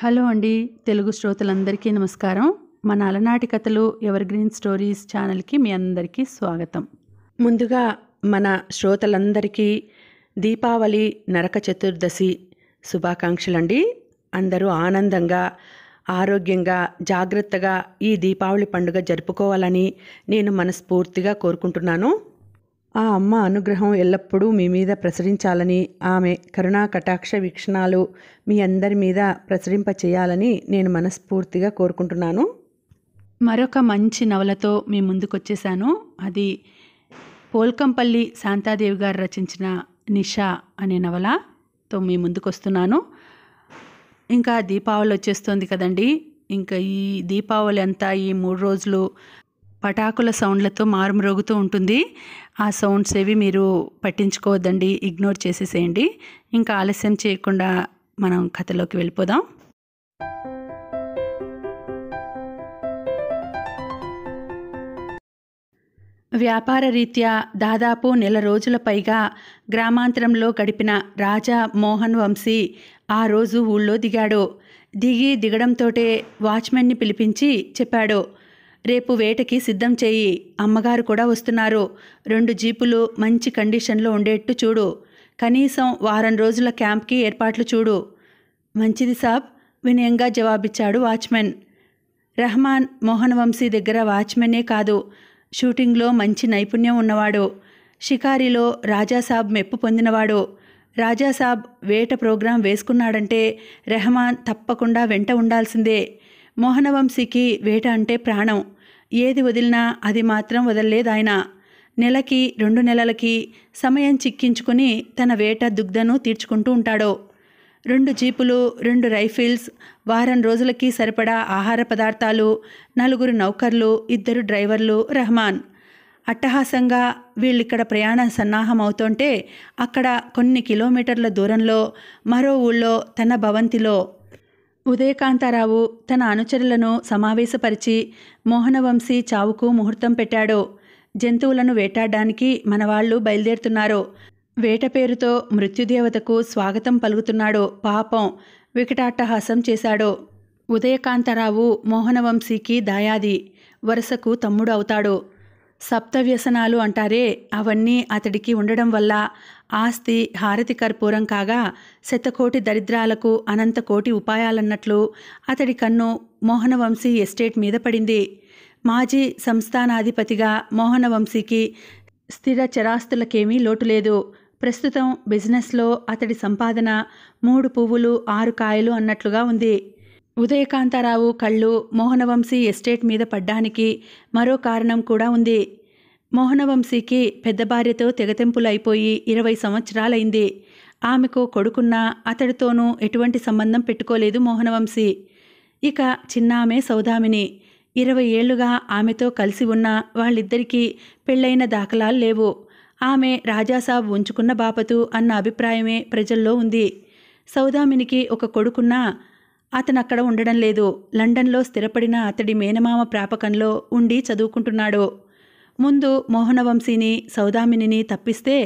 hello అండి తెలుగు శ్రోతలందరికీ నమస్కారం మన అలనాటి కథలు ఎవర్ గ్రీన్ స్టోరీస్ ఛానల్కి మీ అందరికీ స్వాగతం ముందుగా మన శ్రోతలందరికీ దీపావళి నరక చతుర్దశి శుభాకాంక్షలండి అందరూ ఆనందంగా ఆరోగ్యంగా జాగ్రత్తగా ఈ దీపావళి పండుగ జరుపుకోవాలని నేను మనస్ఫూర్తిగా కోరుకుంటున్నాను ఆ అమ్మ అనుగ్రహం ఎల్లప్పుడూ మీ మీద ప్రసరించాలని ఆమె కరుణా కటాక్ష వీక్షణాలు మీ అందరి మీద ప్రసరింపచేయాలని నేను మనస్ఫూర్తిగా కోరుకుంటున్నాను మరొక మంచి నవలతో మీ ముందుకొచ్చేసాను అది పోల్కంపల్లి శాంతాదేవి గారు రచించిన నిషా అనే నవలతో మీ ముందుకొస్తున్నాను ఇంకా దీపావళి వచ్చేస్తుంది కదండి ఇంకా ఈ దీపావళి అంతా ఈ మూడు రోజులు పటాకుల సౌండ్లతో మారుమ్రోగుతూ ఉంటుంది ఆ సౌండ్స్ ఏవి మీరు పట్టించుకోవద్దండి ఇగ్నోర్ చేసేసేయండి ఇంకా ఆలస్యం చేయకుండా మనం కథలోకి వెళ్ళిపోదాం వ్యాపార రీత్యా దాదాపు నెల రోజుల పైగా గ్రామాంతరంలో గడిపిన రాజా మోహన్ వంశీ ఆ రోజు ఊళ్ళో దిగాడు దిగి దిగడంతోటే వాచ్మెన్ని పిలిపించి చెప్పాడు రేపు వేటకి సిద్ధం చేయి అమ్మగారు కూడా వస్తున్నారు రెండు జీపులు మంచి కండిషన్లో ఉండేట్టు చూడు కనీసం వారం రోజుల క్యాంప్కి ఏర్పాట్లు చూడు మంచిది సాబ్ వినయంగా జవాబిచ్చాడు వాచ్మెన్ రెహమాన్ మోహన్ వంశీ దగ్గర వాచ్మెనే కాదు షూటింగ్లో మంచి నైపుణ్యం ఉన్నవాడు షికారిలో రాజాసాబ్ మెప్పు పొందినవాడు రాజాసాబ్ వేట ప్రోగ్రాం వేసుకున్నాడంటే రెహమాన్ తప్పకుండా వెంట ఉండాల్సిందే మోహనవంశీకి వేట అంటే ప్రాణం ఏది వదిలినా అది మాత్రం వదల్లేదాయన ఆయన నెలకి రెండు నెలలకి సమయం చిక్కించుకుని తన వేట దుగ్ధను తీర్చుకుంటూ ఉంటాడో రెండు జీపులు రెండు రైఫిల్స్ వారం రోజులకి సరిపడా ఆహార పదార్థాలు నలుగురు నౌకర్లు ఇద్దరు డ్రైవర్లు రెహమాన్ అట్టహాసంగా వీళ్ళిక్కడ ప్రయాణం సన్నాహం అవుతుంటే అక్కడ కొన్ని కిలోమీటర్ల దూరంలో మరో ఊళ్ళో తన భవంతిలో ఉదయకాంతారావు తన అనుచరులను సమావేశపరిచి మోహనవంశీ చావుకు ముహూర్తం పెట్టాడో జంతువులను వేటాడడానికి మనవాళ్లు బయలుదేరుతున్నారు వేట పేరుతో మృత్యుదేవతకు స్వాగతం పలుకుతున్నాడో పాపం వికటాట్టహాసం చేశాడో ఉదయకాంతారావు మోహనవంశీకి దాయాది వరుసకు తమ్ముడు అవుతాడు సప్తవ్యసనాలు అంటారే అవన్నీ అతడికి ఉండడం వల్ల ఆస్తి హారతి కర్పూరం కాగా శతకోటి దరిద్రాలకు అనంతకోటి ఉపాయాలన్నట్లు అతడి కన్ను మోహనవంశీ ఎస్టేట్ మీద పడింది మాజీ సంస్థానాధిపతిగా మోహనవంశీకి స్థిర చరాస్తులకేమీ లోటు లేదు ప్రస్తుతం బిజినెస్లో అతడి సంపాదన మూడు పువ్వులు ఆరు కాయలు అన్నట్లుగా ఉంది ఉదయకాంతారావు కళ్ళు మోహనవంశీ ఎస్టేట్ మీద పడ్డానికి మరో కారణం కూడా ఉంది మోహనవంశీకి పెద్ద భార్యతో తెగతెంపులైపోయి ఇరవై సంవత్సరాలైంది ఆమెకు కొడుకున్నా అతడితోనూ ఎటువంటి సంబంధం పెట్టుకోలేదు మోహనవంశీ ఇక చిన్న ఆమె సౌదామిని ఇరవై ఏళ్లుగా ఆమెతో కలిసి ఉన్న వాళ్ళిద్దరికీ పెళ్ళైన దాఖలాలు లేవు ఆమె రాజాసాబ్ ఉంచుకున్న బాపతు అన్న అభిప్రాయమే ప్రజల్లో ఉంది సౌదామినికి ఒక కొడుకున్నా అతనక్కడ ఉండడం లేదు లండన్లో స్థిరపడిన అతడి మేనమామ ప్రాపకంలో ఉండి చదువుకుంటున్నాడు ముందు మోహనవంశీని సౌదామినిని తప్పిస్తే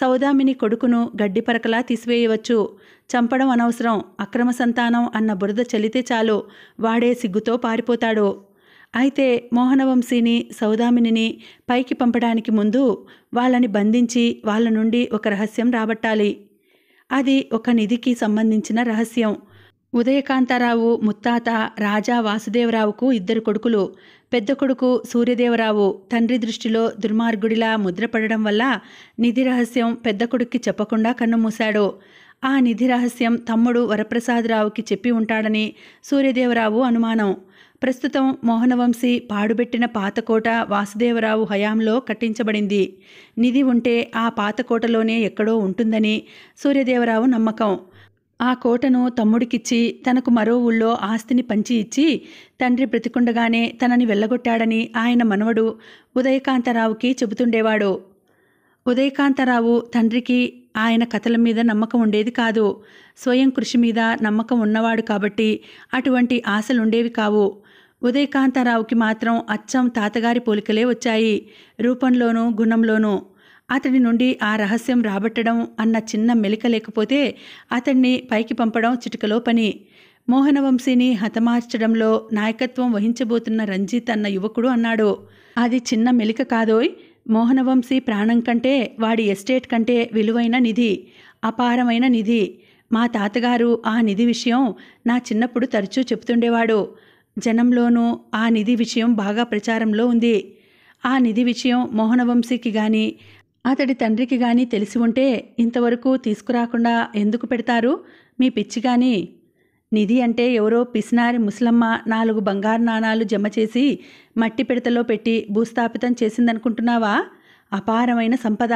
సౌదామిని కొడుకును గడ్డిపరకలా తీసివేయవచ్చు చంపడం అనవసరం అక్రమ సంతానం అన్న బురద చలితే చాలు వాడే సిగ్గుతో పారిపోతాడు అయితే మోహనవంశీని సౌదామినిని పైకి పంపడానికి ముందు వాళ్ళని బంధించి వాళ్ళ నుండి ఒక రహస్యం రాబట్టాలి అది ఒక నిధికి సంబంధించిన రహస్యం ఉదయకాంతారావు ముత్తాత రాజా వాసుదేవరావుకు ఇద్దరు కొడుకులు పెద్ద కొడుకు సూర్యదేవరావు తండ్రి దృష్టిలో దుర్మార్గుడిలా ముద్రపడడం వల్ల నిధి రహస్యం పెద్ద కొడుక్కి చెప్పకుండా కన్నుమూశాడు ఆ నిధి రహస్యం తమ్ముడు వరప్రసాదరావుకి చెప్పి ఉంటాడని సూర్యదేవరావు అనుమానం ప్రస్తుతం మోహనవంశీ పాడుబెట్టిన పాతకోట వాసుదేవరావు హయాంలో కట్టించబడింది నిధి ఉంటే ఆ పాతకోటలోనే ఎక్కడో ఉంటుందని సూర్యదేవరావు నమ్మకం ఆ కోటను తమ్ముడికిచ్చి తనకు మరో ఊళ్ళో ఆస్తిని పంచి ఇచ్చి తండ్రి బ్రతికుండగానే తనని వెళ్ళగొట్టాడని ఆయన మనవడు ఉదయకాంతరావుకి చెబుతుండేవాడు ఉదయకాంతరావు తండ్రికి ఆయన కథల మీద నమ్మకం ఉండేది కాదు స్వయం కృషి మీద నమ్మకం ఉన్నవాడు కాబట్టి అటువంటి ఆశలుండేవి కావు ఉదయకాంతరావుకి మాత్రం అచ్చం తాతగారి పోలికలే వచ్చాయి రూపంలోనూ గుణంలోనూ అతడి నుండి ఆ రహస్యం రాబట్టడం అన్న చిన్న మెలిక లేకపోతే అతడిని పైకి పంపడం చిటికలో పని మోహనవంశీని హతమార్చడంలో నాయకత్వం వహించబోతున్న రంజిత్ అన్న యువకుడు అన్నాడు అది చిన్న మెలిక కాదోయ్ మోహనవంశీ ప్రాణం కంటే వాడి ఎస్టేట్ కంటే విలువైన నిధి అపారమైన నిధి మా తాతగారు ఆ నిధి విషయం నా చిన్నప్పుడు తరచూ చెప్తుండేవాడు జనంలోనూ ఆ నిధి విషయం బాగా ప్రచారంలో ఉంది ఆ నిధి విషయం మోహనవంశీకి గాని అతడి తండ్రికి గాని తెలిసి ఉంటే ఇంతవరకు తీసుకురాకుండా ఎందుకు పెడతారు మీ పిచ్చి నిధి అంటే ఎవరో పిసినారి ముసలమ్మ నాలుగు బంగారు నాణాలు జమ చేసి మట్టి పిడతలో పెట్టి భూస్థాపితం చేసిందనుకుంటున్నావా అపారమైన సంపద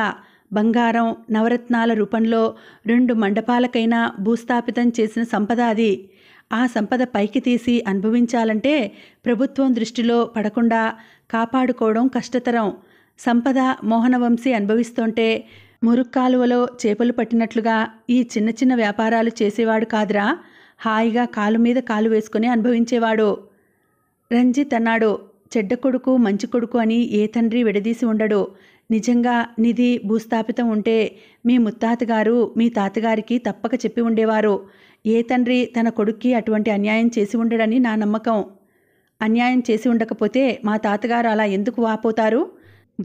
బంగారం నవరత్నాల రూపంలో రెండు మండపాలకైనా భూస్థాపితం చేసిన సంపద అది ఆ సంపద పైకి తీసి అనుభవించాలంటే ప్రభుత్వం దృష్టిలో పడకుండా కాపాడుకోవడం కష్టతరం సంపద మోహనవంశీ అనుభవిస్తుంటే మురుక్కాలువలో చేపలు పట్టినట్లుగా ఈ చిన్న చిన్న వ్యాపారాలు చేసేవాడు కాదురా హాయిగా కాలు మీద కాలు వేసుకుని అనుభవించేవాడు రంజిత్ అన్నాడు చెడ్డ కొడుకు మంచి కొడుకు అని ఏ తండ్రి విడదీసి ఉండడు నిజంగా నిధి భూస్థాపితం ఉంటే మీ ముత్తాతగారు మీ తాతగారికి తప్పక చెప్పి ఉండేవారు ఏ తండ్రి తన కొడుక్కి అటువంటి అన్యాయం చేసి ఉండడని నా నమ్మకం అన్యాయం చేసి ఉండకపోతే మా తాతగారు అలా ఎందుకు వాపోతారు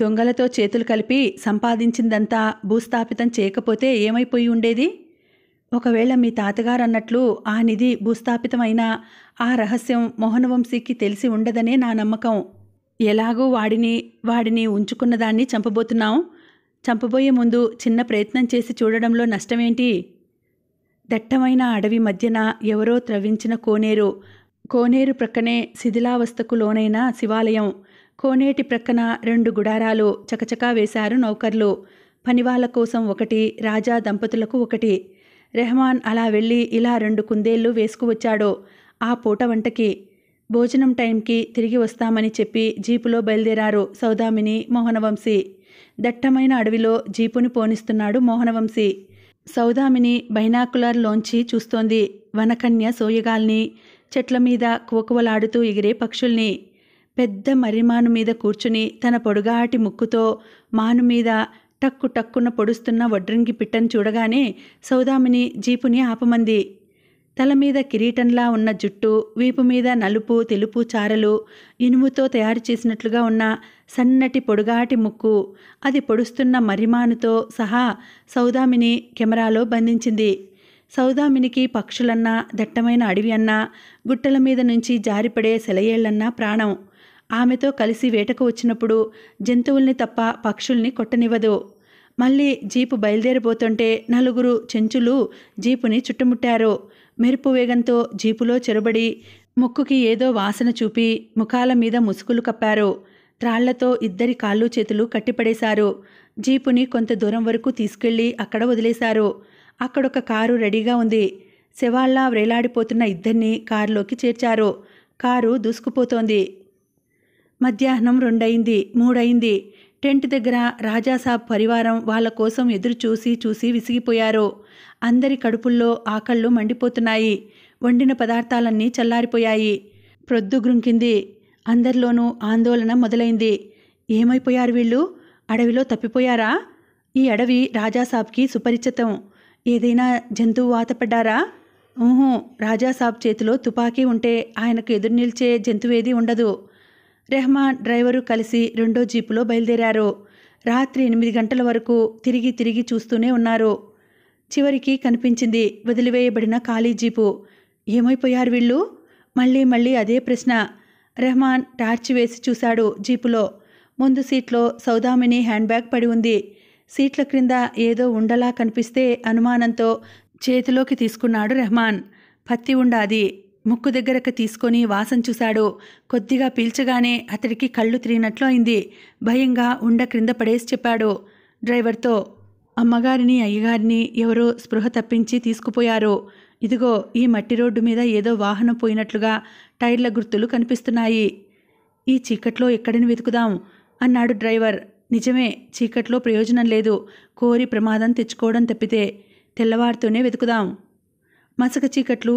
దొంగలతో చేతులు కలిపి సంపాదించిందంతా భూస్థాపితం చేయకపోతే ఏమైపోయి ఉండేది ఒకవేళ మీ తాతగారు అన్నట్లు ఆ నిధి భూస్థాపితమైన ఆ రహస్యం మోహనవంశీకి తెలిసి ఉండదనే నా నమ్మకం ఎలాగూ వాడిని వాడిని ఉంచుకున్న దాన్ని చంపబోతున్నాం చంపబోయే ముందు చిన్న ప్రయత్నం చేసి చూడడంలో నష్టమేంటి దట్టమైన అడవి మధ్యన ఎవరో త్రవించిన కోనేరు కోనేరు ప్రక్కనే శిథిలావస్థకు లోనైన శివాలయం కోనేటి ప్రక్కన రెండు గుడారాలు చకచకా వేశారు నౌకర్లు పనివాళ్ల కోసం ఒకటి రాజా దంపతులకు ఒకటి రెహమాన్ అలా వెళ్ళి ఇలా రెండు కుందేళ్లు వేసుకువచ్చాడు ఆ పూట వంటకి భోజనం టైంకి తిరిగి వస్తామని చెప్పి జీపులో బయలుదేరారు సౌదామిని మోహనవంశీ దట్టమైన అడవిలో జీపుని పోనిస్తున్నాడు మోహనవంశీ సౌదామిని బైనాకులర్లోంచి చూస్తోంది వనకన్య సోయగాల్ని చెట్ల మీద కువకువలాడుతూ ఎగిరే పక్షుల్ని పెద్ద మరిమాను మీద కూర్చుని తన పొడుగాటి ముక్కుతో మాను మీద టక్కు టక్కున పొడుస్తున్న వడ్రంగి పిట్టను చూడగానే సౌదామిని జీపుని ఆపమంది తల మీద కిరీటంలా ఉన్న జుట్టు వీపు మీద నలుపు తెలుపు చారలు ఇనుముతో తయారు చేసినట్లుగా ఉన్న సన్నటి పొడుగాటి ముక్కు అది పొడుస్తున్న మరిమానుతో సహా సౌదామిని కెమెరాలో బంధించింది సౌదామినికి పక్షులన్నా దట్టమైన అడవి అన్నా గుట్టల మీద నుంచి జారిపడే సెలయేళ్లన్నా ప్రాణం ఆమెతో కలిసి వేటకు వచ్చినప్పుడు జంతువుల్ని తప్ప పక్షుల్ని కొట్టనివ్వదు మళ్ళీ జీపు బయలుదేరిపోతుంటే నలుగురు చెంచులు జీపుని చుట్టుముట్టారు మెరుపు వేగంతో జీపులో చెరబడి ముక్కుకి ఏదో వాసన చూపి ముఖాల మీద ముసుగులు కప్పారు త్రాళ్లతో ఇద్దరి కాళ్ళు చేతులు కట్టిపడేశారు జీపుని కొంత దూరం వరకు తీసుకెళ్లి అక్కడ వదిలేశారు అక్కడొక కారు రెడీగా ఉంది శవాల్లా వ్రేలాడిపోతున్న ఇద్దరిని కారులోకి చేర్చారు కారు దూసుకుపోతోంది మధ్యాహ్నం రెండయింది మూడయింది టెంట్ దగ్గర రాజాసాబ్ పరివారం వాళ్ళ కోసం ఎదురు చూసి చూసి విసిగిపోయారు అందరి కడుపుల్లో ఆకళ్ళు మండిపోతున్నాయి వండిన పదార్థాలన్నీ చల్లారిపోయాయి ప్రొద్దు గృంకింది అందరిలోనూ ఆందోళన మొదలైంది ఏమైపోయారు వీళ్ళు అడవిలో తప్పిపోయారా ఈ అడవి రాజాసాబ్కి సుపరిచితం ఏదైనా జంతువు వాతపడ్డారా ఊహు రాజాసాబ్ చేతిలో తుపాకీ ఉంటే ఆయనకు ఎదురు నిలిచే జంతువేది ఉండదు రెహమాన్ డ్రైవరు కలిసి రెండో జీపులో బయలుదేరారు రాత్రి ఎనిమిది గంటల వరకు తిరిగి తిరిగి చూస్తూనే ఉన్నారు చివరికి కనిపించింది వదిలివేయబడిన ఖాళీ జీపు ఏమైపోయారు వీళ్ళు మళ్ళీ మళ్ళీ అదే ప్రశ్న రెహమాన్ టార్చ్ వేసి చూశాడు జీపులో ముందు సీట్లో సౌదామిని హ్యాండ్ బ్యాగ్ పడి ఉంది సీట్ల క్రింద ఏదో ఉండలా కనిపిస్తే అనుమానంతో చేతిలోకి తీసుకున్నాడు రెహమాన్ పత్తి ఉండాది ముక్కు దగ్గరకు తీసుకొని వాసం చూశాడు కొద్దిగా పీల్చగానే అతడికి కళ్ళు తిరిగినట్లు అయింది భయంగా ఉండ క్రింద పడేసి చెప్పాడు డ్రైవర్తో అమ్మగారిని అయ్యగారిని ఎవరో స్పృహ తప్పించి తీసుకుపోయారు ఇదిగో ఈ మట్టి రోడ్డు మీద ఏదో వాహనం పోయినట్లుగా టైర్ల గుర్తులు కనిపిస్తున్నాయి ఈ చీకట్లో ఎక్కడిని వెతుకుదాం అన్నాడు డ్రైవర్ నిజమే చీకట్లో ప్రయోజనం లేదు కోరి ప్రమాదం తెచ్చుకోవడం తప్పితే తెల్లవారుతూనే వెతుకుదాం మసక చీకట్లు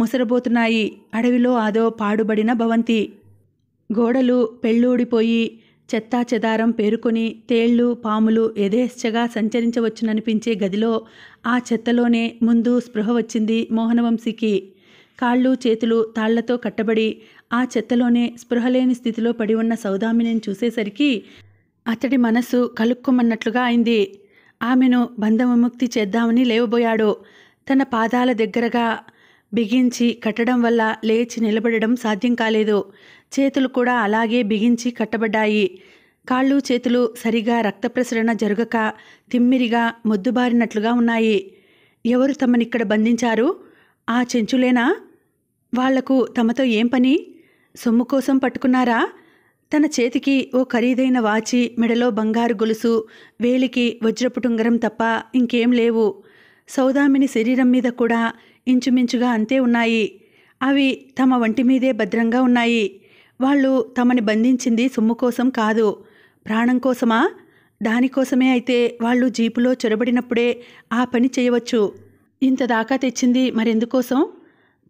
ముసరబోతున్నాయి అడవిలో అదో పాడుబడిన భవంతి గోడలు పెళ్ళూడిపోయి చెత్తా చెదారం పేరుకొని తేళ్లు పాములు యథేచ్ఛగా సంచరించవచ్చుననిపించే గదిలో ఆ చెత్తలోనే ముందు స్పృహ వచ్చింది మోహనవంశీకి కాళ్ళు చేతులు తాళ్లతో కట్టబడి ఆ చెత్తలోనే స్పృహలేని స్థితిలో పడి ఉన్న సౌదామినిని చూసేసరికి అతడి మనసు కలుక్కుమన్నట్లుగా అయింది ఆమెను బంధ విముక్తి చేద్దామని లేవబోయాడు తన పాదాల దగ్గరగా బిగించి కట్టడం వల్ల లేచి నిలబడడం సాధ్యం కాలేదు చేతులు కూడా అలాగే బిగించి కట్టబడ్డాయి కాళ్ళు చేతులు సరిగా రక్త ప్రసరణ జరగక తిమ్మిరిగా మొద్దుబారినట్లుగా ఉన్నాయి ఎవరు తమనిక్కడ బంధించారు ఆ చెంచులేనా వాళ్లకు తమతో ఏం పని సొమ్ము కోసం పట్టుకున్నారా తన చేతికి ఓ ఖరీదైన వాచి మెడలో బంగారు గొలుసు వేలికి వజ్రపుటుంగరం తప్ప ఇంకేం లేవు సౌదామిని శరీరం మీద కూడా ఇంచుమించుగా అంతే ఉన్నాయి అవి తమ వంటి మీదే భద్రంగా ఉన్నాయి వాళ్ళు తమని బంధించింది సొమ్ము కోసం కాదు ప్రాణం కోసమా దానికోసమే అయితే వాళ్ళు జీపులో చొరబడినప్పుడే ఆ పని చేయవచ్చు ఇంతదాకా తెచ్చింది మరెందుకోసం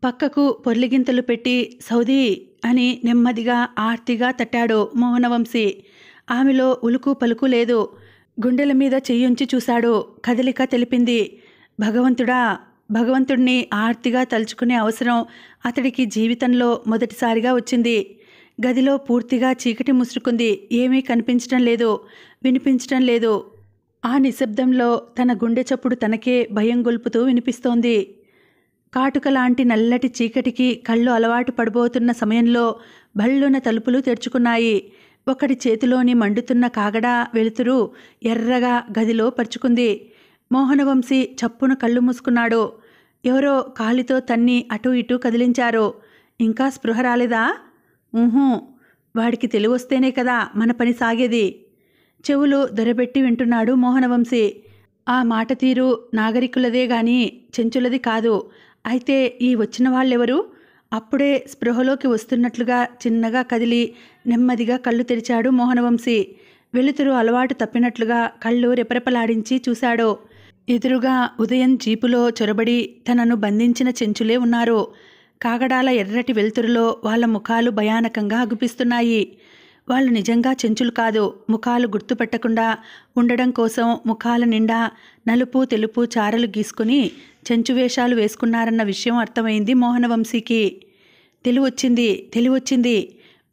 పక్కకు పొర్లిగింతలు పెట్టి సౌదీ అని నెమ్మదిగా ఆర్తిగా తట్టాడు మోహనవంశీ ఆమెలో ఉలుకు పలుకు లేదు గుండెల మీద చెయ్యుంచి చూశాడు కదలిక తెలిపింది భగవంతుడా భగవంతుణ్ణి ఆర్తిగా తలుచుకునే అవసరం అతడికి జీవితంలో మొదటిసారిగా వచ్చింది గదిలో పూర్తిగా చీకటి ముసురుకుంది ఏమీ కనిపించడం లేదు వినిపించడం లేదు ఆ నిశ్శబ్దంలో తన గుండె చప్పుడు తనకే భయం గొల్పుతూ వినిపిస్తోంది కాటుక లాంటి నల్లటి చీకటికి కళ్ళు అలవాటు పడబోతున్న సమయంలో భళ్ళున తలుపులు తెరుచుకున్నాయి ఒకటి చేతిలోని మండుతున్న కాగడ వెలుతురు ఎర్రగా గదిలో పరుచుకుంది మోహనవంశీ చప్పున కళ్ళు మూసుకున్నాడు ఎవరో కాలితో తన్ని అటూ ఇటూ కదిలించారో ఇంకా స్పృహ రాలేదా ఊహూ వాడికి తెలివొస్తేనే కదా మన పని సాగేది చెవులు దొరబెట్టి వింటున్నాడు మోహనవంశీ ఆ మాట తీరు నాగరికులదే గాని చెంచులది కాదు అయితే ఈ వచ్చిన వాళ్ళెవరు అప్పుడే స్పృహలోకి వస్తున్నట్లుగా చిన్నగా కదిలి నెమ్మదిగా కళ్ళు తెరిచాడు మోహనవంశీ వెలుతురు అలవాటు తప్పినట్లుగా కళ్ళు రెపరెపలాడించి చూశాడో ఎదురుగా ఉదయం జీపులో చొరబడి తనను బంధించిన చెంచులే ఉన్నారు కాగడాల ఎర్రటి వెలుతురులో వాళ్ళ ముఖాలు భయానకంగా అగుపిస్తున్నాయి వాళ్ళు నిజంగా చెంచులు కాదు ముఖాలు గుర్తుపెట్టకుండా ఉండడం కోసం ముఖాల నిండా నలుపు తెలుపు చారలు గీసుకుని చెంచు వేషాలు వేసుకున్నారన్న విషయం అర్థమైంది మోహనవంశీకి తెలివొచ్చింది తెలివొచ్చింది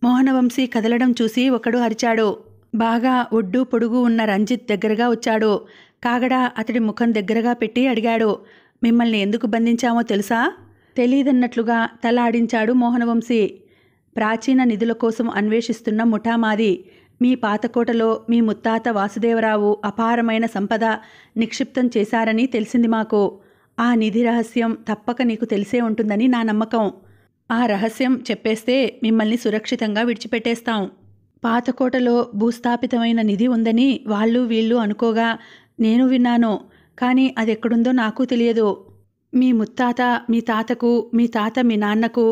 మోహనవంశీ కదలడం చూసి ఒకడు అరిచాడు బాగా ఒడ్డు పొడుగు ఉన్న రంజిత్ దగ్గరగా వచ్చాడు కాగడా అతడి ముఖం దగ్గరగా పెట్టి అడిగాడు మిమ్మల్ని ఎందుకు బంధించామో తెలుసా తెలీదన్నట్లుగా తల ఆడించాడు మోహనవంశీ ప్రాచీన నిధుల కోసం అన్వేషిస్తున్న ముఠామాది మీ పాతకోటలో మీ ముత్తాత వాసుదేవరావు అపారమైన సంపద నిక్షిప్తం చేశారని తెలిసింది మాకు ఆ నిధి రహస్యం తప్పక నీకు తెలిసే ఉంటుందని నా నమ్మకం ఆ రహస్యం చెప్పేస్తే మిమ్మల్ని సురక్షితంగా విడిచిపెట్టేస్తాం పాతకోటలో భూస్థాపితమైన నిధి ఉందని వాళ్ళు వీళ్ళు అనుకోగా నేను విన్నాను కానీ అది ఎక్కడుందో నాకు తెలియదు మీ ముత్తాత మీ తాతకు మీ తాత మీ నాన్నకు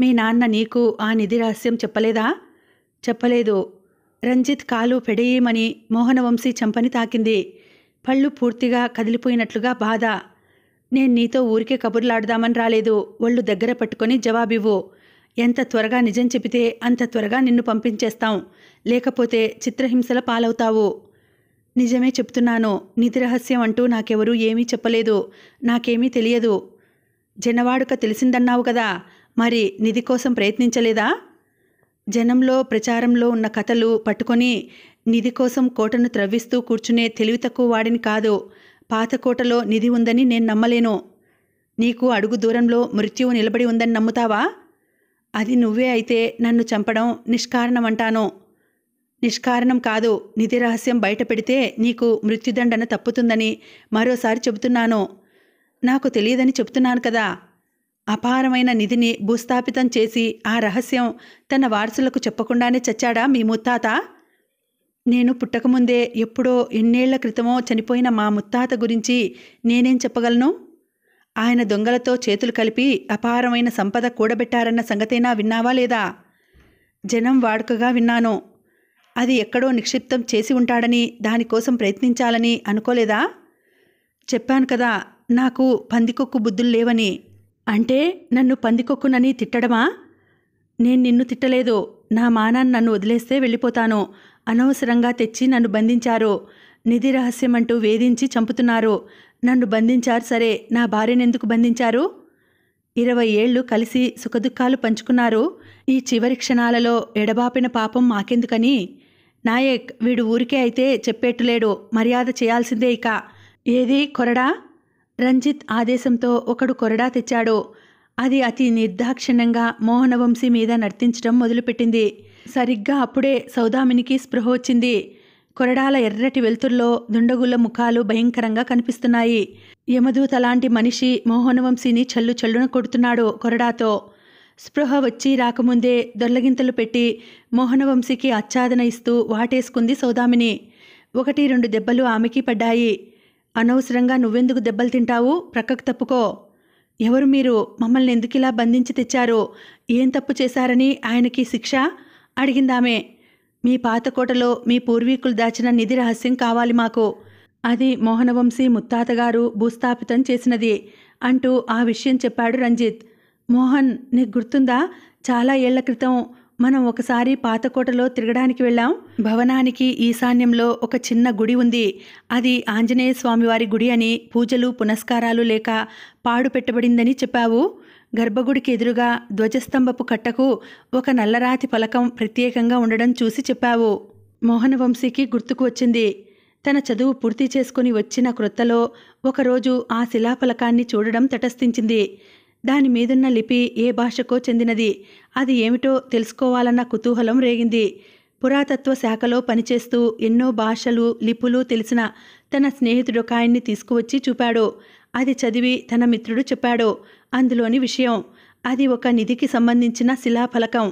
మీ నాన్న నీకు ఆ నిధి రహస్యం చెప్పలేదా చెప్పలేదు రంజిత్ కాలు పెడేయమని మోహనవంశీ చంపని తాకింది పళ్ళు పూర్తిగా కదిలిపోయినట్లుగా బాధ నేను నీతో ఊరికే కబుర్లాడదామని రాలేదు ఒళ్ళు దగ్గర పట్టుకొని జవాబివ్వు ఎంత త్వరగా నిజం చెబితే అంత త్వరగా నిన్ను పంపించేస్తాం లేకపోతే చిత్రహింసల పాలవుతావు నిజమే చెప్తున్నాను నిధి రహస్యం అంటూ నాకెవరూ ఏమీ చెప్పలేదు నాకేమీ తెలియదు జనవాడుక తెలిసిందన్నావు కదా మరి నిధి కోసం ప్రయత్నించలేదా జనంలో ప్రచారంలో ఉన్న కథలు పట్టుకొని నిధి కోసం కోటను త్రవ్విస్తూ కూర్చునే తెలివి తక్కువ వాడిని కాదు పాత కోటలో నిధి ఉందని నేను నమ్మలేను నీకు అడుగు దూరంలో మృత్యువు నిలబడి ఉందని నమ్ముతావా అది నువ్వే అయితే నన్ను చంపడం నిష్కారణమంటాను నిష్కారణం కాదు నిధి రహస్యం బయట పెడితే నీకు మృత్యుదండన తప్పుతుందని మరోసారి చెబుతున్నాను నాకు తెలియదని చెబుతున్నాను కదా అపారమైన నిధిని భూస్థాపితం చేసి ఆ రహస్యం తన వారసులకు చెప్పకుండానే చచ్చాడా మీ ముత్తాత నేను పుట్టకముందే ఎప్పుడో ఎన్నేళ్ల క్రితమో చనిపోయిన మా ముత్తాత గురించి నేనేం చెప్పగలను ఆయన దొంగలతో చేతులు కలిపి అపారమైన సంపద కూడబెట్టారన్న సంగతేనా విన్నావా లేదా జనం వాడుకగా విన్నాను అది ఎక్కడో నిక్షిప్తం చేసి ఉంటాడని దానికోసం ప్రయత్నించాలని అనుకోలేదా చెప్పాను కదా నాకు పందికొక్కు బుద్ధులు లేవని అంటే నన్ను పందికొక్కునని తిట్టడమా నేను నిన్ను తిట్టలేదు నా మానాన్ని నన్ను వదిలేస్తే వెళ్ళిపోతాను అనవసరంగా తెచ్చి నన్ను బంధించారు నిధి రహస్యం అంటూ వేధించి చంపుతున్నారు నన్ను బంధించారు సరే నా భార్యను ఎందుకు బంధించారు ఇరవై ఏళ్ళు కలిసి సుఖదుఖాలు పంచుకున్నారు ఈ చివరి క్షణాలలో ఎడబాపిన పాపం మాకెందుకని నాయక్ వీడు ఊరికే అయితే చెప్పేట్టులేడు మర్యాద చేయాల్సిందే ఇక ఏది కొరడా రంజిత్ ఆదేశంతో ఒకడు కొరడా తెచ్చాడు అది అతి నిర్దాక్షిణ్యంగా మోహనవంశీ మీద నర్తించడం మొదలుపెట్టింది సరిగ్గా అప్పుడే సౌదామినికి స్పృహ వచ్చింది కొరడాల ఎర్రటి వెలుతుల్లో దుండగుల ముఖాలు భయంకరంగా కనిపిస్తున్నాయి యమదూత లాంటి మనిషి మోహనవంశీని చల్లు చల్లున కొడుతున్నాడు కొరడాతో స్పృహ వచ్చి రాకముందే దొల్లగింతలు పెట్టి మోహనవంశీకి ఆచ్ఛాదన ఇస్తూ వాటేసుకుంది సౌదామిని ఒకటి రెండు దెబ్బలు ఆమెకి పడ్డాయి అనవసరంగా నువ్వెందుకు దెబ్బలు తింటావు ప్రక్కకు తప్పుకో ఎవరు మీరు మమ్మల్ని ఎందుకు ఇలా బంధించి తెచ్చారు ఏం తప్పు చేశారని ఆయనకి శిక్ష అడిగిందామె మీ పాతకోటలో మీ పూర్వీకులు దాచిన నిధి రహస్యం కావాలి మాకు అది మోహనవంశీ ముత్తాతగారు భూస్థాపితం చేసినది అంటూ ఆ విషయం చెప్పాడు రంజిత్ మోహన్ నీకు గుర్తుందా చాలా ఏళ్ల క్రితం మనం ఒకసారి పాతకోటలో తిరగడానికి వెళ్ళాం భవనానికి ఈశాన్యంలో ఒక చిన్న గుడి ఉంది అది ఆంజనేయ స్వామివారి గుడి అని పూజలు పునస్కారాలు లేక పాడు పెట్టబడిందని చెప్పావు గర్భగుడికి ఎదురుగా ధ్వజస్తంభపు కట్టకు ఒక నల్లరాతి ఫలకం ప్రత్యేకంగా ఉండడం చూసి చెప్పావు మోహనవంశీకి గుర్తుకు వచ్చింది తన చదువు పూర్తి చేసుకుని వచ్చిన క్రొత్తలో ఒకరోజు ఆ శిలాఫలకాన్ని చూడడం తటస్థించింది దాని మీదున్న లిపి ఏ భాషకో చెందినది అది ఏమిటో తెలుసుకోవాలన్న కుతూహలం రేగింది పురాతత్వ శాఖలో పనిచేస్తూ ఎన్నో భాషలు లిపులు తెలిసిన తన స్నేహితుడు కాయన్ని తీసుకువచ్చి చూపాడు అది చదివి తన మిత్రుడు చెప్పాడు అందులోని విషయం అది ఒక నిధికి సంబంధించిన శిలాఫలకం